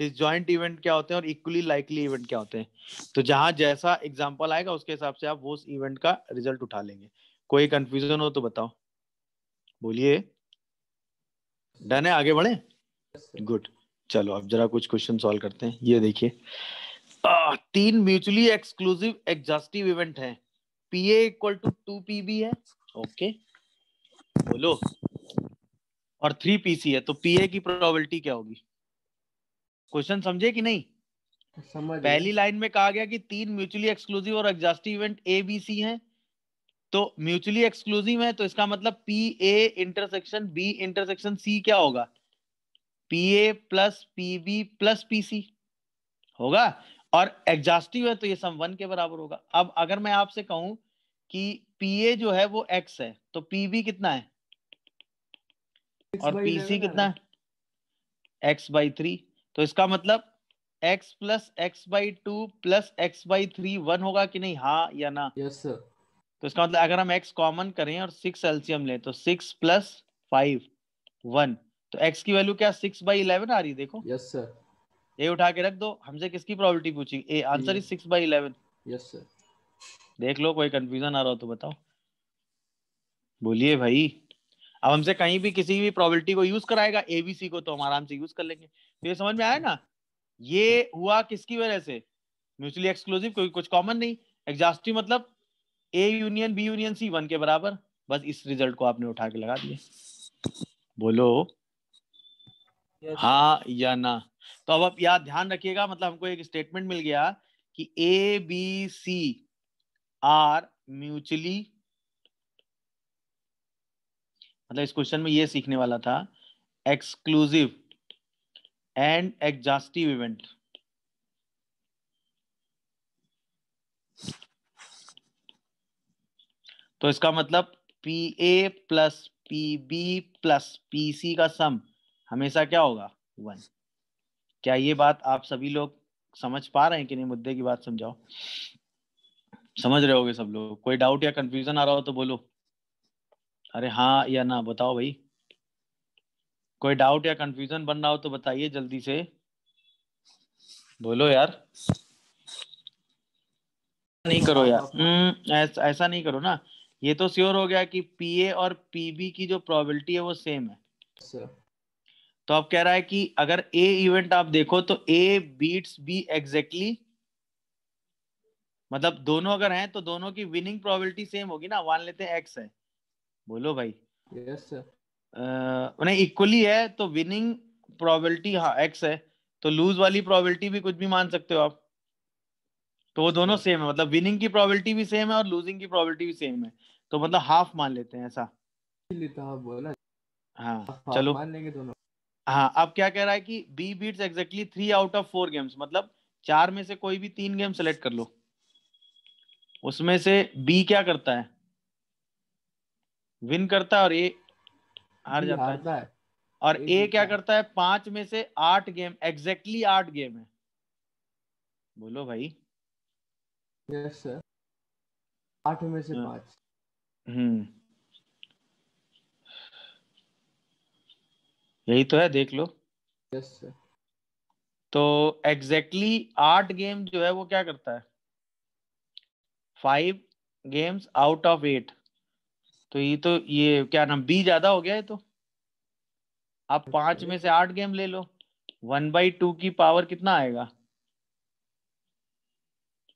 डिसजॉइंट इवेंट क्या होते हैं और इक्वली लाइकली इवेंट क्या होते हैं तो जहां जैसा एग्जाम्पल आएगा उसके हिसाब से आप वो उस इवेंट का रिजल्ट उठा लेंगे कोई कंफ्यूजन हो तो बताओ बोलिए डन है आगे बढ़े गुड चलो अब जरा कुछ क्वेश्चन सॉल्व करते हैं ये देखिए तीन म्यूचुअली एक्सक्लूसिव एग्जास्टिव इवेंट है P A equal to two P B है ओके okay. बोलो और थ्री पीसी है तो पीए की प्रोबेबिलिटी क्या होगी क्वेश्चन समझे कि नहीं समझ पहली लाइन में कहा गया कि तीन म्यूचुअली एक्सक्लूसिव और exhaustive event A B C हैं तो म्यूचुअली एक्सक्लूसिव है तो इसका मतलब P A intersection B intersection C क्या होगा P A plus P B plus P C होगा और एग्जास्टिव है तो ये सम वन के बराबर होगा अब अगर मैं आपसे कहूं कि पी ए जो है वो एक्स है तो पी बी कितना है और पी सी कितना है एक्स बाई थ्री तो इसका मतलब X plus X by two plus X by three one होगा कि नहीं हाँ या ना यस yes, तो इसका मतलब अगर हम एक्स कॉमन करें और सिक्स एल्सियम लें तो सिक्स प्लस फाइव वन तो एक्स की वैल्यू क्या सिक्स बाई इलेवन आ रही है देखो यस yes, सर ए उठा के रख दो हमसे किसकी प्रॉबिलिटी पूछी a answer is six by eleven yes sir देख लो कोई कंफ्यूजन आ रहा हो तो बताओ बोलिए भाई अब हमसे कहीं भी किसी भी प्रोबेबिलिटी को यूज कराएगा एबीसी को तो हम आराम से यूज कर लेंगे तो ये समझ में आया ना ये हुआ किसकी वजह से म्यूचुअली एक्सक्लूसिव क्योंकि कुछ कॉमन नहीं एग्जास्टिव मतलब A union B union C one के बराबर बस इस रिजल्ट को आपने उठा के लगा दिया बोलो हाँ या ना तो अब आप याद ध्यान रखिएगा मतलब हमको एक स्टेटमेंट मिल गया कि A B C are mutually मतलब इस क्वेश्चन में यह सीखने वाला था एक्सक्लूसिव एंड एग्जास्टिव इवेंट तो इसका मतलब P A plus P B plus P C का सम हमेशा क्या होगा वन क्या ये बात आप सभी लोग समझ पा रहे हैं कि नहीं मुद्दे की बात समझाओ समझ रहे होगे सब लोग कोई डाउट या कंफ्यूजन आ रहा हो तो बोलो अरे हाँ या ना बताओ भाई कोई डाउट या कंफ्यूजन बन रहा हो तो बताइए जल्दी से बोलो यार नहीं करो यार हाँ, हाँ। हम्म, ऐसा ऐसा नहीं करो ना ये तो श्योर हो गया कि पी ए और पीबी की जो प्रोबेबिलिटी है वो सेम है अच्छा। तो आप कह रहा है कि अगर ए इवेंट आप देखो तो A beats B exactly exactly मतलब दोनों अगर हैं तो दोनों की विनिंग प्रोबेबिलिटी सेम होगी ना मान लेते हैं एक्स है बोलो भाई यस सर उन्हें इक्वली है तो विनिंग प्रोबेबिलिटी हाँ एक्स है तो लूज वाली प्रोबेबिलिटी भी कुछ भी मान सकते हो आप तो वो दोनों सेम है मतलब विनिंग की प्रोबेबिलिटी भी सेम है और लूजिंग की प्रोबेबिलिटी भी सेम है तो मतलब हाफ मान लेते हैं ऐसा बोला हाँ चलो मान लेंगे दोनों हाँ अब क्या कह रहा है कि B beats exactly three out of four games मतलब चार में से कोई भी तीन गेम सेलेक्ट कर लो उसमें से बी क्या करता है विन करता है और ए हार जाता है, है। और ए क्या करता है पांच में से आठ गेम एग्जैक्टली आठ गेम है बोलो भाई यस सर आठ में से हाँ। पांच हम्म यही तो है देख लो यस सर तो एग्जैक्टली आठ गेम जो है वो क्या करता है five games out of eight तो ये तो ये क्या नाम बी ज्यादा हो गया है तो आप पांच में से आठ गेम ले लो वन बाई टू की पावर कितना आएगा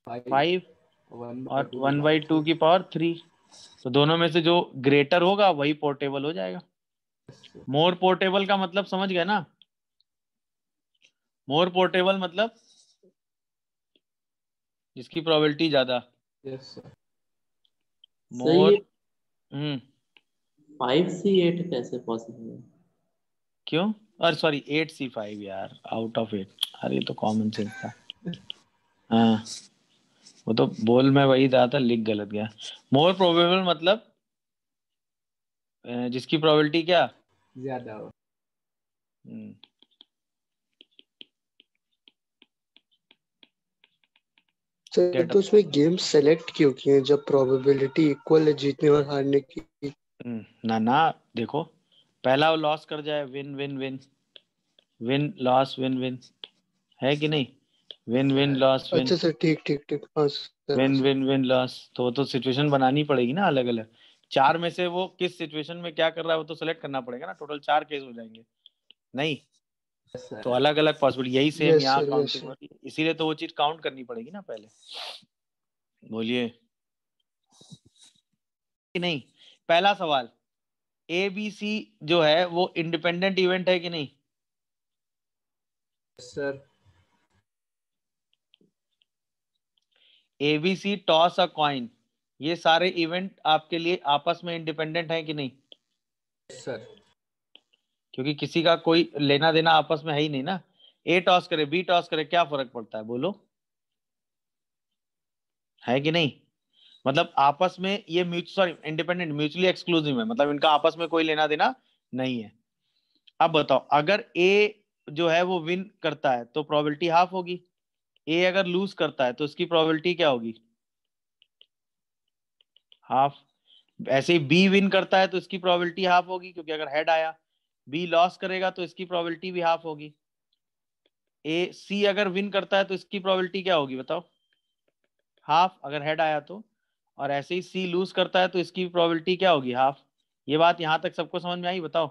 फाइव और वन बाई टू की पावर थ्री तो दोनों में से जो ग्रेटर होगा वही पोर्टेबल हो जाएगा मोर पोर्टेबल का मतलब समझ गए ना मोर पोर्टेबल मतलब जिसकी प्रोबेबिलिटी ज्यादा yes sir more hmm five C eight कैसे पॉसिबल है क्यों और यार तो हाँ। वो तो बोल में वही रहा था लिख गलत गया मोर प्रोबेबल मतलब जिसकी प्रोबेबिलिटी क्या ज्यादा हो hmm. सर तो, तो उसमें गेम सेलेक्ट क्यों किए जब प्रोबेबिलिटी इक्वल है जीतने और हारने की hmm, ना ना देखो पहला वो लॉस कर जाए win win win win loss win win है कि नहीं विन विन लॉस विन अच्छा सर ठीक ठीक ठीक विन विन विन लॉस तो तो सिचुएशन बनानी पड़ेगी ना अलग अलग चार में से वो किस सिचुएशन में क्या कर रहा है वो तो सेलेक्ट करना पड़ेगा ना टोटल चार केस हो जाएंगे नहीं तो अलग अलग पॉसिबल यही सेम यहाँ इसीलिए तो वो चीज काउंट करनी पड़ेगी ना पहले बोलिए कि नहीं पहला सवाल ए बी सी जो है वो इंडिपेंडेंट इवेंट है कि नहीं sir A B C toss a coin ये सारे इवेंट आपके लिए आपस में इंडिपेंडेंट है कि नहीं सर क्योंकि किसी का कोई लेना देना आपस में है ही नहीं ना ए टॉस करे बी टॉस करे क्या फर्क पड़ता है बोलो है कि नहीं मतलब आपस में ये सॉरी इंडिपेंडेंट म्यूचुअली एक्सक्लूसिव है मतलब इनका आपस में कोई लेना देना नहीं है अब बताओ अगर ए जो है वो विन करता है तो प्रोबेबिलिटी हाफ होगी ए अगर लूज करता है तो उसकी प्रोबेबिलिटी क्या होगी हाफ ऐसे ही बी विन करता है तो इसकी प्रोबेबिलिटी हाफ तो होगी क्योंकि अगर हेड आया बी लॉस करेगा तो इसकी प्रोबेबिलिटी भी हाफ होगी ए सी अगर विन करता है तो इसकी प्रोबेबिलिटी क्या होगी बताओ हाफ अगर हेड आया तो और ऐसे ही सी लूज करता है तो इसकी प्रोबेबिलिटी क्या होगी हाफ ये बात यहाँ तक सबको समझ में आई बताओ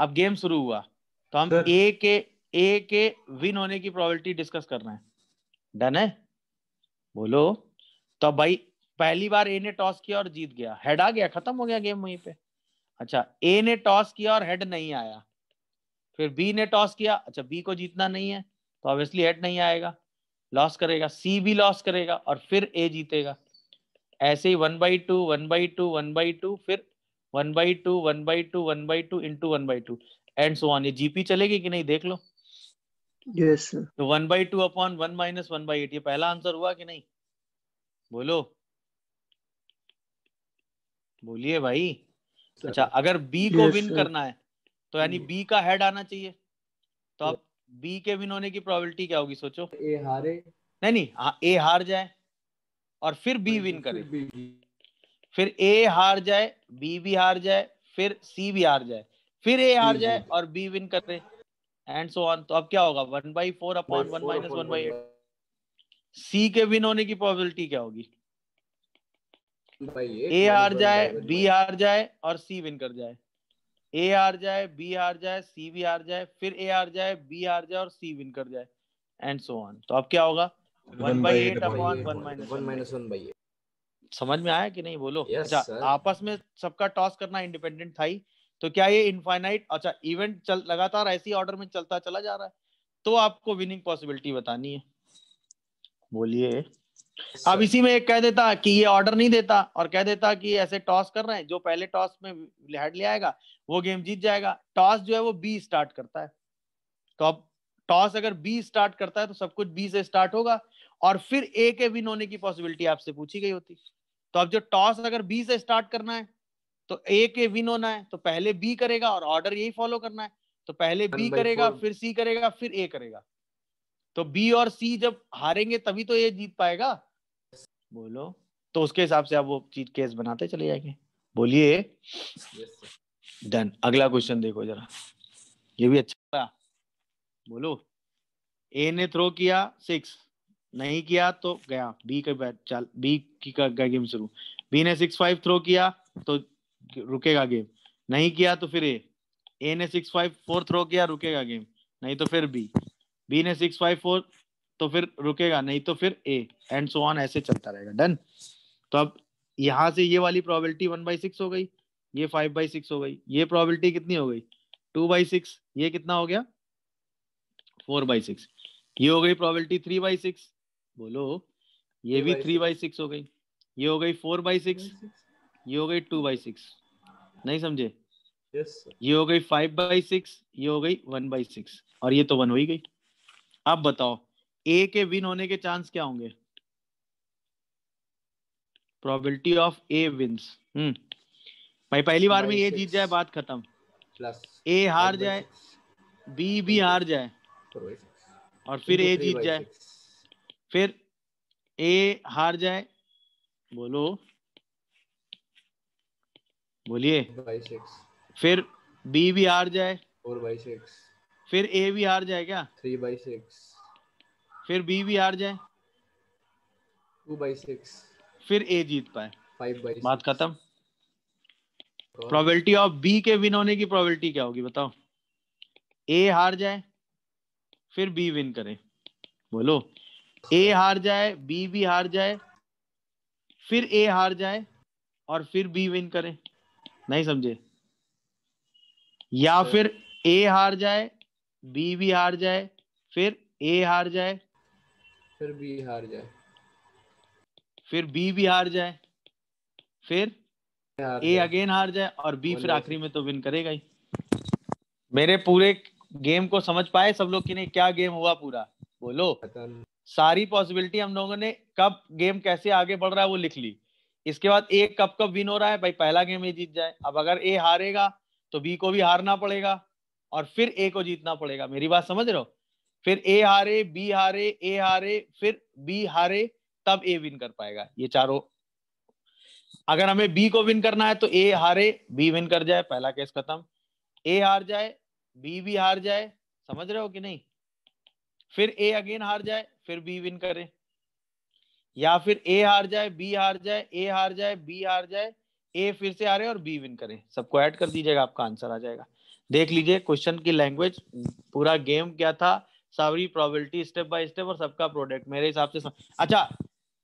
अब गेम शुरू हुआ तो हम ए के ए के विन होने की प्रोबेबिलिटी डिस्कस कर रहे हैं डन है बोलो तो भाई पहली बार ए ने टॉस किया और जीत गया हेड आ गया खत्म हो गया गेम वहीं पे अच्छा ए ने टॉस किया और हेड नहीं आया फिर बी ने टॉस किया अच्छा बी को जीतना नहीं है तो ऑब्वियसली हेड नहीं आएगा लॉस करेगा सी भी लॉस करेगा और फिर ए जीतेगा ऐसे ही one by two one by two one by two फिर one by two one by two one by two into one by two and so on ये जीपी चलेगी कि नहीं देख लो यस तो one by two upon one minus one by eight ये पहला आंसर हुआ कि नहीं बोलो बोलिए भाई अच्छा अगर बी को विन करना है तो यानी बी hmm. का हेड आना चाहिए तो अब बी के विन होने की प्रोबेबिलिटी क्या होगी सोचो ए हारे नहीं नहीं ए हाँ, हार जाए और फिर बी विन करे फिर ए हार जाए बी भी हार जाए फिर सी भी हार जाए फिर ए हार जाए और बी विन करे एंड सो ऑन तो अब क्या होगा one by four upon one minus one by eight C के विन होने की प्रोबेबिलिटी क्या होगी ए हार जाए बी हार जाए और सी विन कर जाए ए हार जाए बी हार जाए सी भी हार जाए फिर ए हार जाए बी हार जाए और सी विन कर जाए एंड सो ऑन तो अब क्या होगा one by eight upon one minus one minus one by समझ में आया कि नहीं बोलो अच्छा yes, आपस में सबका टॉस करना इंडिपेंडेंट था ही तो क्या ये इनफाइनाइट अच्छा इवेंट चल लगातार ऐसी ऑर्डर में चलता चला जा रहा है तो आपको विनिंग पॉसिबिलिटी बतानी है बोलिए अब इसी में एक कह देता कि ये ऑर्डर नहीं देता और कह देता कि ऐसे टॉस कर रहे हैं जो पहले टॉस में हेड ले आएगा वो गेम जीत जाएगा टॉस जो है वो बी स्टार्ट करता है तो अब टॉस अगर बी स्टार्ट करता है तो सब कुछ बी से स्टार्ट होगा और फिर ए के विन होने की पॉसिबिलिटी आपसे पूछी गई होती तो अब जो टॉस अगर बी से स्टार्ट करना है तो ए के विन होना है तो पहले बी करेगा और ऑर्डर यही फॉलो करना है तो पहले बी करेगा फिर सी करेगा फिर ए करेगा तो बी और सी जब हारेंगे तभी तो ये जीत पाएगा बोलो तो उसके हिसाब से आप वो चीज केस बनाते चले जाएंगे बोलिए डन अगला क्वेश्चन देखो जरा ये भी अच्छा था बोलो ए ने थ्रो किया सिक्स नहीं किया तो गया बी का बैट चाल बी की का, गया गेम शुरू बी ने सिक्स फाइव थ्रो किया तो रुकेगा गेम नहीं किया तो फिर ए ए ने सिक्स फाइव फोर थ्रो किया रुकेगा गेम नहीं तो फिर बी बी ने सिक्स फाइव फोर तो फिर रुकेगा नहीं तो फिर ए एंड सो ऑन ऐसे चलता रहेगा डन तो अब यहां से ये वाली प्रोबेबिलिटी वन बाई सिक्स हो गई ये फाइव बाई सिक्स हो गई ये प्रोबेबिलिटी कितनी हो गई टू बाई सिक्स ये कितना हो गया फोर बाई सिक्स ये हो गई प्रोबेबिलिटी थ्री बाई सिक्स बोलो ये भी थ्री बाई सिक्स हो गई ये हो गई फोर बाई सिक्स ये हो गई टू बाई सिक्स नहीं समझे ये हो गई फाइव बाई सिक्स ये हो गई वन बाई सिक्स और ये तो वन हो ही गई अब बताओ ए के विन होने के चांस क्या होंगे probability of A wins hmm भाई पहली बार में ए जीत जाए बात खत्म प्लस ए हार जाए बी भी हार जाए और फिर ए जीत जाए फिर ए हार जाए बोलो बोलिए फिर बी भी हार जाए बाई सिक्स फिर ए भी हार जाए क्या थ्री बाई सिक्स फिर बी भी हार जाए टू बाई सिक्स फिर ए जीत पाए फाइव बाई बात खत्म प्रोबेबिलिटी ऑफ बी के विन होने की प्रोबेबिलिटी क्या होगी बताओ ए हार जाए फिर बी विन करे बोलो ए हार जाए बी भी हार जाए फिर ए हार जाए और फिर बी विन करे नहीं समझे या फिर ए हार जाए बी भी हार जाए फिर ए हार जाए फिर बी हार जाए फिर बी भी हार जाए फिर ए अगेन हार जाए और बी फिर आखिरी में तो विन करेगा ही मेरे पूरे गेम को समझ पाए सब लोग कि नहीं क्या गेम हुआ पूरा बोलो सारी पॉसिबिलिटी हम लोगों ने कब गेम कैसे आगे बढ़ रहा है वो लिख ली इसके बाद ए कब कब विन हो रहा है भाई पहला गेम ही जीत जाए अब अगर ए हारेगा तो बी को भी हारना पड़ेगा और फिर ए को जीतना पड़ेगा मेरी बात समझ रहे हो फिर ए हारे बी हारे ए हारे फिर बी हारे तब ए विन कर पाएगा ये चारों अगर हमें बी को विन करना है तो ए हारे बी विन कर जाए पहला केस खत्म ए हार जाए बी भी हार जाए समझ रहे हो कि नहीं फिर ए अगेन हार जाए फिर बी विन करे या फिर ए हार जाए बी हार जाए ए हार जाए बी हार जाए ए फिर से हारे और बी विन करे सबको ऐड कर दीजिएगा आपका आंसर आ जाएगा देख लीजिए क्वेश्चन की लैंग्वेज पूरा गेम क्या था सारी प्रोबेबिलिटी स्टेप बाय स्टेप और सबका प्रोडक्ट मेरे हिसाब से अच्छा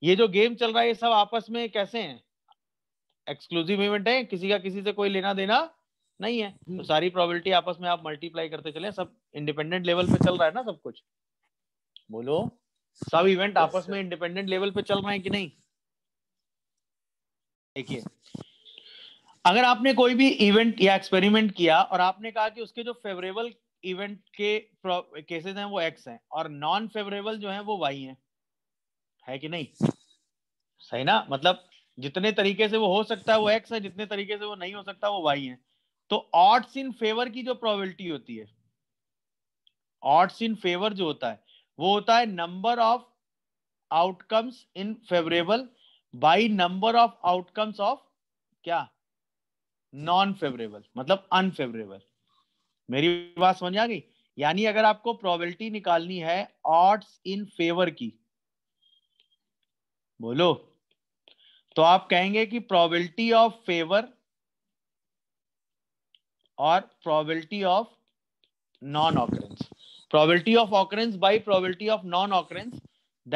ये जो गेम चल रहा है ये सब आपस में कैसे हैं एक्सक्लूसिव इवेंट है किसी का किसी से कोई लेना देना नहीं है हम्म। तो सारी प्रोबेबिलिटी आपस में आप मल्टीप्लाई करते चले सब इंडिपेंडेंट लेवल पे चल रहा है ना सब कुछ बोलो सब इवेंट आपस में इंडिपेंडेंट लेवल पे चल रहे हैं कि नहीं देखिए अगर आपने कोई भी इवेंट या एक्सपेरिमेंट किया और आपने कहा कि उसके जो फेवरेबल इवेंट के केसेस हैं वो एक्स हैं और नॉन फेवरेबल जो हैं वो वाई हैं है कि नहीं सही ना मतलब जितने तरीके से वो हो सकता है वो एक्स है जितने तरीके से वो नहीं हो सकता वो वाई है तो ऑट्स इन फेवर की जो प्रोबेबिलिटी होती है ऑट्स इन फेवर जो होता है वो होता है number of outcomes in favourable by number of outcomes of क्या नॉन फेवरेबल मतलब अनफेवरेबल मेरी बात समझ आ गई यानी अगर आपको प्रोबेबिलिटी निकालनी है ऑड्स इन फेवर की बोलो तो आप कहेंगे कि प्रोबेबिलिटी ऑफ फेवर और probability of non occurrence probability of occurrence by probability of non occurrence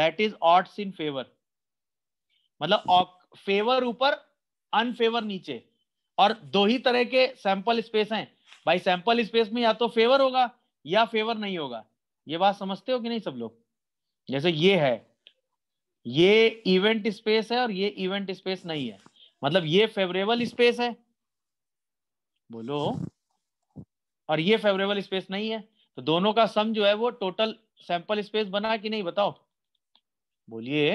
that is odds in favour मतलब फेवर ऊपर अनफेवर नीचे और दो ही तरह के सैंपल स्पेस हैं भाई सैंपल स्पेस में या तो फेवर होगा या फेवर नहीं होगा ये बात समझते हो कि नहीं सब लोग जैसे ये है ये इवेंट स्पेस है और ये इवेंट स्पेस नहीं है मतलब ये फेवरेबल स्पेस है बोलो और ये फेवरेबल स्पेस नहीं है तो दोनों का सम जो है वो टोटल सैंपल स्पेस बना कि नहीं बताओ बोलिए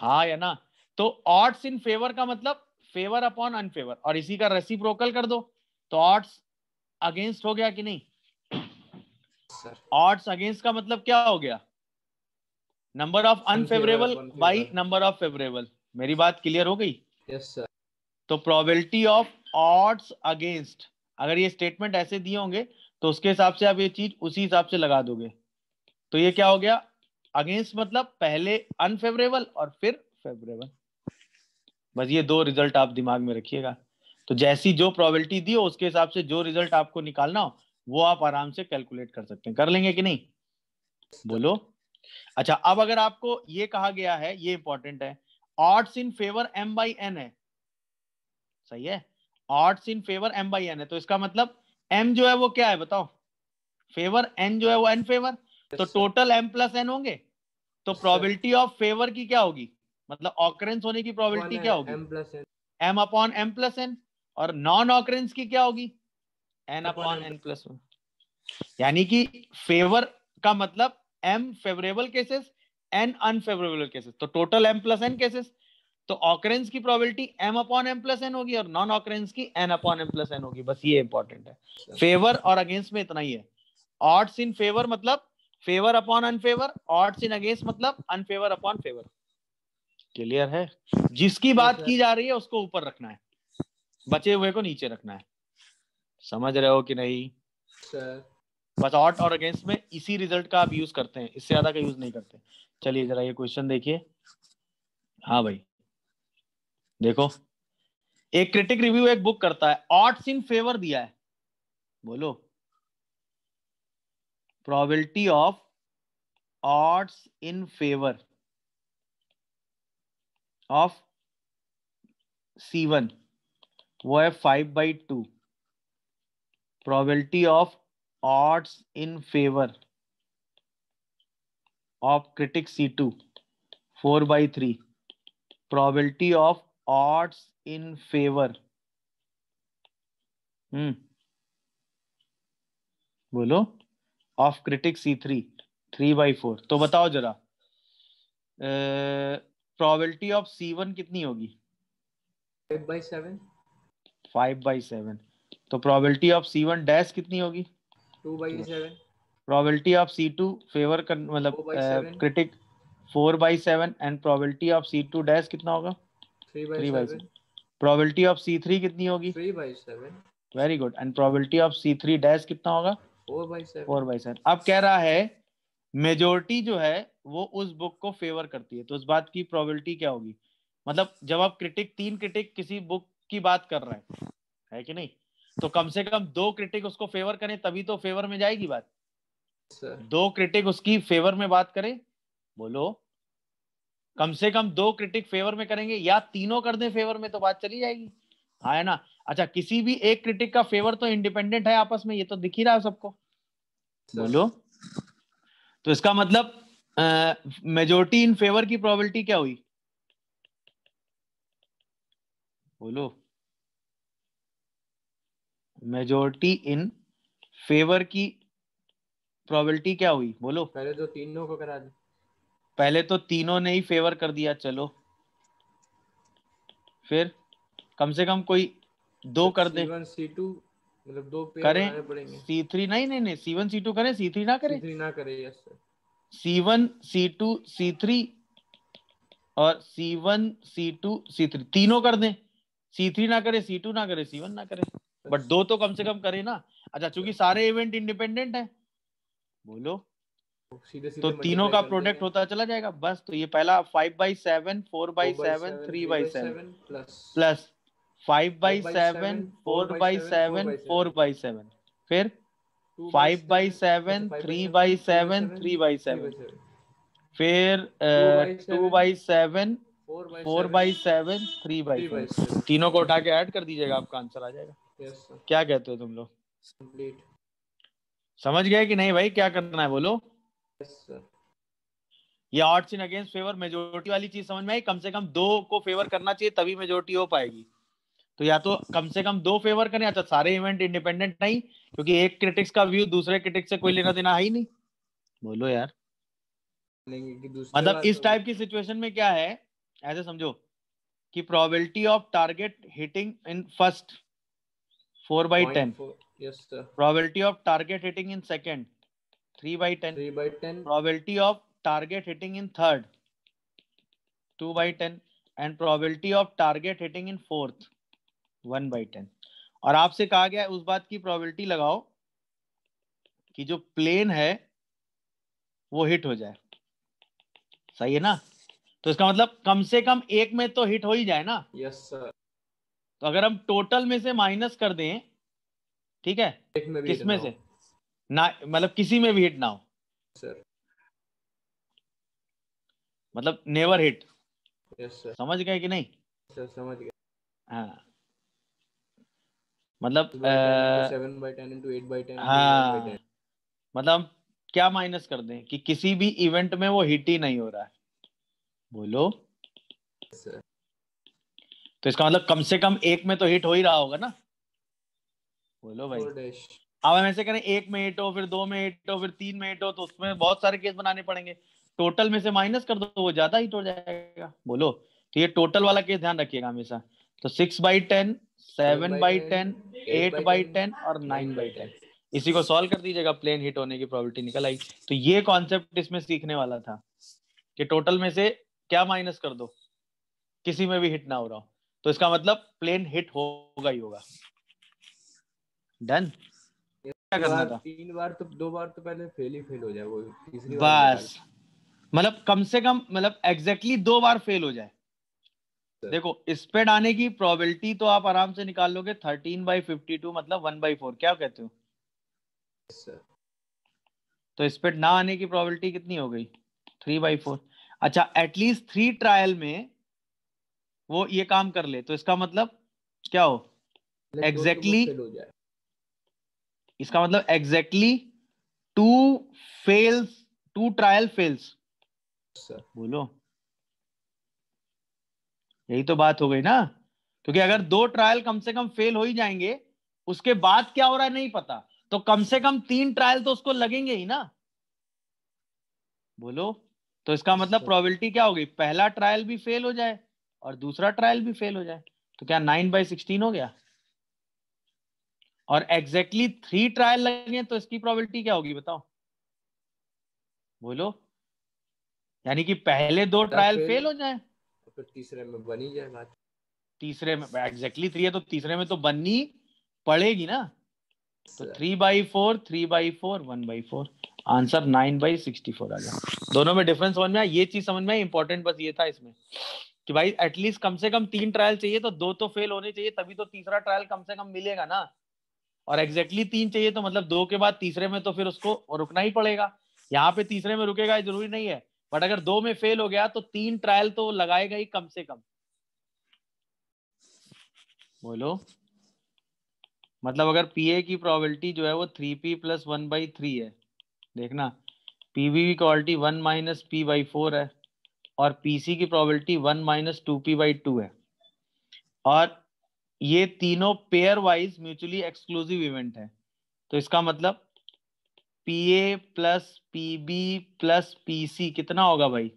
हाँ या ना तो ऑट्स इन फेवर का मतलब फेवर अपॉन अनफेवर और इसी का रेसिप्रोकल कर दो तो ऑड्स अगेंस्ट हो गया कि नहीं ऑट्स अगेंस्ट का मतलब क्या हो गया number of unfavourable by number of favourable मेरी बात क्लियर हो गई यस सर तो प्रोबेबिलिटी ऑफ ऑट्स अगेंस्ट अगर ये स्टेटमेंट ऐसे दिए होंगे तो उसके हिसाब से आप ये चीज उसी हिसाब से लगा दोगे तो ये क्या हो गया अगेंस्ट मतलब पहले अनफेवरेबल और फिर फेवरेबल बस ये दो रिजल्ट आप दिमाग में रखिएगा तो जैसी जो प्रोबेबिलिटी दी हो उसके हिसाब से जो रिजल्ट आपको निकालना हो वो आप आराम से कैलकुलेट कर सकते हैं कर लेंगे कि नहीं बोलो अच्छा अब अगर आपको ये कहा गया है ये इंपॉर्टेंट है odds in favour M by N है सही है odds in favour M by N है तो इसका मतलब एम जो है वो क्या है बताओ फेवर एन जो है वो एन फेवर तो टोटल एम प्लस एन होंगे तो प्रोबेबिलिटी ऑफ फेवर की क्या होगी मतलब ऑकरेंस होने की प्रोबेबिलिटी क्या होगी M plus N M upon M plus N और नॉन ऑकरेंस की क्या होगी N upon N plus one यानी कि फेवर का मतलब M favourable cases N unfavourable cases तो total M plus N cases तो ऑकरेंस की probability M upon M plus N होगी और नॉन ऑकरेंस की N upon M plus N होगी बस ये इंपॉर्टेंट है फेवर अच्छा। और अगेंस्ट में इतना ही है ऑड्स इन फेवर मतलब favour upon unfavour odds in against मतलब अनफेवर अपॉन फेवर क्लियर है जिसकी बात की जा रही है उसको ऊपर रखना है बचे हुए को नीचे रखना है समझ रहे हो कि नहीं बस ऑट और अगेंस्ट में इसी रिजल्ट का आप यूज करते हैं इससे ज्यादा का यूज नहीं करते चलिए जरा ये क्वेश्चन देखिए हाँ भाई देखो एक क्रिटिक रिव्यू एक बुक करता है ऑट्स इन फेवर दिया है बोलो probability of odds in favour of C one वो है five by two probability of odds in favour of critic C two four by three probability of odds in favour hmm बोलो of critic C three three by four तो बताओ जरा प्रोबेबिलिटी ऑफ सी वन कितनी होगी तो probability of C one dash कितनी होगी two by seven probability of C two favour मतलब critic four by seven and probability of C two dash कितना होगा three by seven probability of C three कितनी होगी three by seven very good and probability of C three dash कितना होगा फोर बाई सेवन अब कह रहा है मेजोरिटी जो है वो उस बुक को फेवर करती है तो उस बात की प्रोबेबिलिटी क्या होगी मतलब जब आप क्रिटिक तीन क्रिटिक किसी बुक की बात कर रहे हैं है कि नहीं तो कम से कम दो क्रिटिक उसको फेवर करें तभी तो फेवर में जाएगी बात Sir. दो क्रिटिक उसकी फेवर में बात करें बोलो कम से कम दो क्रिटिक फेवर में करेंगे या तीनों कर दें फेवर में तो बात चली जाएगी हाँ है ना अच्छा किसी भी एक क्रिटिक का फेवर तो इंडिपेंडेंट है आपस में ये तो दिख ही रहा है सबको बोलो तो इसका मतलब मेजोरिटी इन फेवर की प्रोबेबिलिटी क्या हुई बोलो मेजोरिटी इन फेवर की प्रोबेबिलिटी क्या हुई बोलो पहले तो तीनों को करा दो पहले तो तीनों ने ही फेवर कर दिया चलो फिर कम से कम कोई दो तो कर दे सी टू मतलब दो पेयर करें पड़ेंगे सी थ्री नहीं नहीं नहीं सी वन सी टू करें सी थ्री ना करें सी ना करें yes C one C two C three और C one C two C three तीनों कर दें सी थ्री ना करें सी टू ना करें सी वन ना करें बट दो तो कम से कम करें ना अच्छा चूंकि सारे इवेंट इंडिपेंडेंट है बोलो सीधे सीधे तो, तो तीनों का प्रोडक्ट होता चला जाएगा बस तो ये पहला five by seven four by seven three by seven plus five by seven four by seven four by seven फिर five by seven three by seven three by seven फिर टू बाई अच्छा, seven four by seven three by seven तीनों को उठा के ऐड कर दीजिएगा आपका आंसर आ जाएगा yes, क्या कहते हो तुम लोग समझ गए कि नहीं भाई क्या करना है बोलो yes, ये odds in against favour majority वाली चीज समझ में आई कम से कम दो को फेवर करना चाहिए तभी मेजोरिटी हो पाएगी तो या तो कम से कम दो फेवर करें अच्छा सारे इवेंट इंडिपेंडेंट नहीं क्योंकि एक क्रिटिक्स का व्यू दूसरे क्रिटिक्स से कोई लेना देना है ही नहीं बोलो यार मतलब इस टाइप तो- की सिचुएशन में क्या है ऐसे समझो कि probability of target hitting in first four by ten probability of target hitting in second three by ten three by ten probability of target hitting in third two by ten and probability of target hitting in fourth one by ten और आपसे कहा गया उस बात की प्रोबेबिलिटी लगाओ कि जो प्लेन है वो हिट हो जाए सही है ना तो इसका मतलब कम से कम एक में तो हिट हो ही जाए ना यस yes, सर तो अगर हम टोटल में से माइनस कर दें ठीक है किसमें से ना मतलब किसी में भी हिट ना हो सर मतलब नेवर हिट सर समझ गए कि नहीं सर समझ गए हाँ मतलब uh, हाँ। मतलब क्या माइनस कर दें कि किसी भी इवेंट में वो हिट ही नहीं हो रहा है बोलो तो इसका मतलब कम से कम एक में तो हिट हो ही रहा होगा ना बोलो भाई अब हम ऐसे करें एक में हिट हो फिर दो में हिट हो फिर तीन में हिट हो तो उसमें बहुत सारे केस बनाने पड़ेंगे टोटल में से माइनस कर दो तो वो ज्यादा हिट हो जाएगा बोलो तो ये टोटल वाला केस ध्यान रखिएगा हमेशा तो six by ten seven by ten eight by ten और नाइन बाई टेन इसी को सॉल्व कर दीजिएगा प्लेन हिट होने की प्रॉबिलिटी निकल आई तो ये कॉन्सेप्ट इसमें सीखने वाला था कि टोटल में से क्या माइनस कर दो किसी में भी हिट ना हो रहा हो तो इसका मतलब प्लेन हिट होगा ही होगा डन क्या करना था तीन बार तो दो बार तो पहले फेल ही फेल हो जाए वो बस मतलब कम से कम मतलब एग्जैक्टली exactly दो बार फेल हो जाए देखो स्पेड आने की प्रोबेबिलिटी तो आप आराम से निकाल लोगे थर्टीन बाई फिफ्टी टू मतलब वन बाई फोर क्या कहते हो तो स्पेड ना आने की प्रोबेबिलिटी कितनी हो गई थ्री बाई फोर अच्छा एटलीस्ट थ्री ट्रायल में वो ये काम कर ले तो इसका मतलब क्या हो एग्जैक्टली exactly, इसका मतलब exactly two fails two trial fails बोलो यही तो बात हो गई ना क्योंकि अगर दो ट्रायल कम से कम फेल हो ही जाएंगे उसके बाद क्या हो रहा है नहीं पता तो कम से कम तीन ट्रायल तो उसको लगेंगे ही ना बोलो तो इसका मतलब प्रोबेबिलिटी अच्छा। क्या होगी पहला ट्रायल भी फेल हो जाए और दूसरा ट्रायल भी फेल हो जाए तो क्या नाइन बाई सिक्सटीन हो गया और एग्जैक्टली थ्री ट्रायल लगे तो इसकी प्रोबेबिलिटी क्या होगी बताओ बोलो यानी कि पहले दो ट्रायल फेल हो जाए तो तीसरे में बन ही जाए बात तीसरे में एग्जैक्टली थ्री है तो तीसरे में तो बननी पड़ेगी ना तो three by four three by four one by four answer nine by sixty four आ गया दोनों में डिफरेंस समझ में आया ये चीज समझ में आई इंपॉर्टेंट बस ये था इसमें कि भाई एटलीस्ट कम से कम तीन ट्रायल चाहिए तो दो तो फेल होने चाहिए तभी तो तीसरा ट्रायल कम से कम मिलेगा ना और एग्जैक्टली exactly तीन चाहिए तो मतलब दो के बाद तीसरे में तो फिर उसको रुकना ही पड़ेगा यहाँ पे तीसरे में रुकेगा जरूरी नहीं है बट अगर दो में फेल हो गया तो तीन ट्रायल तो लगाएगा ही कम से कम बोलो मतलब अगर पीए की प्रोबेबिलिटी जो है वो three P plus one by three है देखना पीवी की quality one minus P by four है और पीसी की probability one minus two P by two है और ये तीनों pair wise mutually exclusive event है तो इसका मतलब P A plus P B plus P C कितना होगा भाई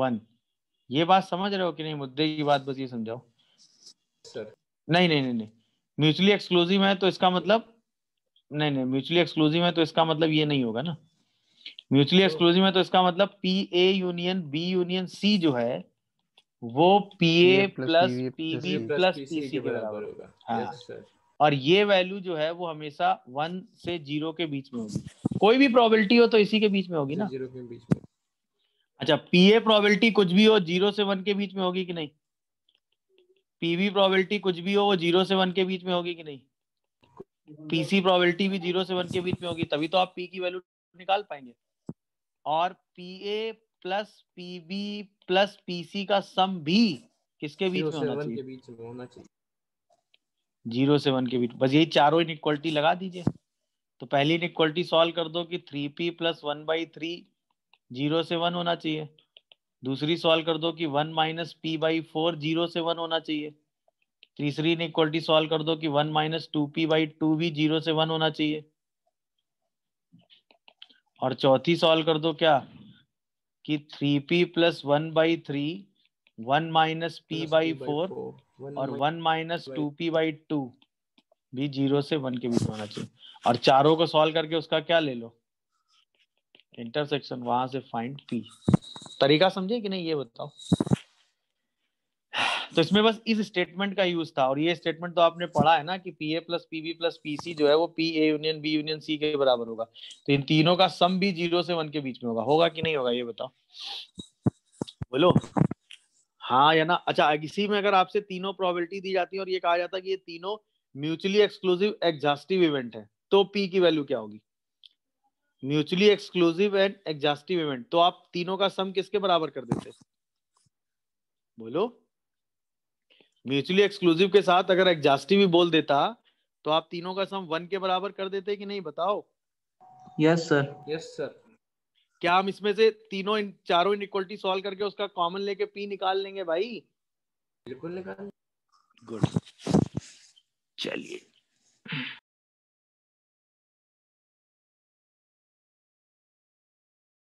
वन ये बात समझ रहे हो कि नहीं मुद्दे की बात बस ये समझाओ नहीं नहीं नहीं नहीं म्यूचुअली एक्सक्लूसिव है तो इसका मतलब नहीं नहीं म्यूचुअली एक्सक्लूसिव है तो इसका मतलब ये नहीं होगा ना म्यूचुअली एक्सक्लूसिव तो- है तो इसका मतलब P A union B union C जो है वो P A plus P B plus P C के बराबर होगा हाँ और ये वैल्यू जो है वो हमेशा वन से जीरो के बीच में होगी कोई भी प्रोबेबिलिटी हो तो इसी के बीच में होगी ना जीरो के बीच में अच्छा पीए प्रोबेबिलिटी कुछ भी हो जीरो से वन के बीच में होगी कि नहीं पीवी प्रोबेबिलिटी कुछ भी हो वो जीरो से वन के बीच में होगी कि नहीं पीसी प्रोबेबिलिटी भी जीरो से वन के बीच में होगी तभी तो आप पी की वैल्यू निकाल पाएंगे और P A plus PB plus PC का सम भी किसके बीच में होना चाहिए जीरो से वन के बीच बस यही चारों इनक्वालिटी लगा दीजिए तो पहली इनक्वालिटी सॉल्व कर दो कि three P plus one by three zero से वन होना चाहिए दूसरी सॉल्व कर दो कि one minus P by four zero से वन होना चाहिए तीसरी इनक्वालिटी सॉल्व कर दो कि one minus two P by two भी जीरो से वन होना चाहिए और चौथी सॉल्व कर दो क्या कि three P plus one by three one minus P by four और one minus two P by two भी जीरो से वन के बीच होना चाहिए और चारों को सॉल्व करके उसका क्या ले लो इंटरसेक्शन वहां से फाइंड पी तरीका समझे कि नहीं ये बताओ तो इसमें बस इस स्टेटमेंट का यूज था और ये स्टेटमेंट तो आपने पढ़ा है ना कि P A plus P B plus P C जो है वो P A union B union C के बराबर होगा तो इन तीनों का सम भी जीरो से वन के बीच में होगा होगा कि नहीं होगा ये बताओ बोलो हाँ या ना अच्छा इसी में अगर आपसे तीनों प्रोबेबिलिटी दी जाती है और ये कहा जाता है कि ये तीनों म्यूचुअली एक्सक्लूसिव एग्जास्टिव इवेंट है तो पी की वैल्यू क्या होगी mutually exclusive and exhaustive event तो आप तीनों का सम किसके बराबर कर देते बोलो म्यूचुअली एक्सक्लूसिव के साथ अगर एग्जास्टिव भी बोल देता तो आप तीनों का सम वन के बराबर कर देते कि नहीं बताओ यस सर यस सर क्या हम इसमें से तीनों इन, चारों इनइक्वालिटी सॉल्व करके उसका कॉमन लेके पी निकाल लेंगे भाई बिल्कुल निकाल गुड चलिए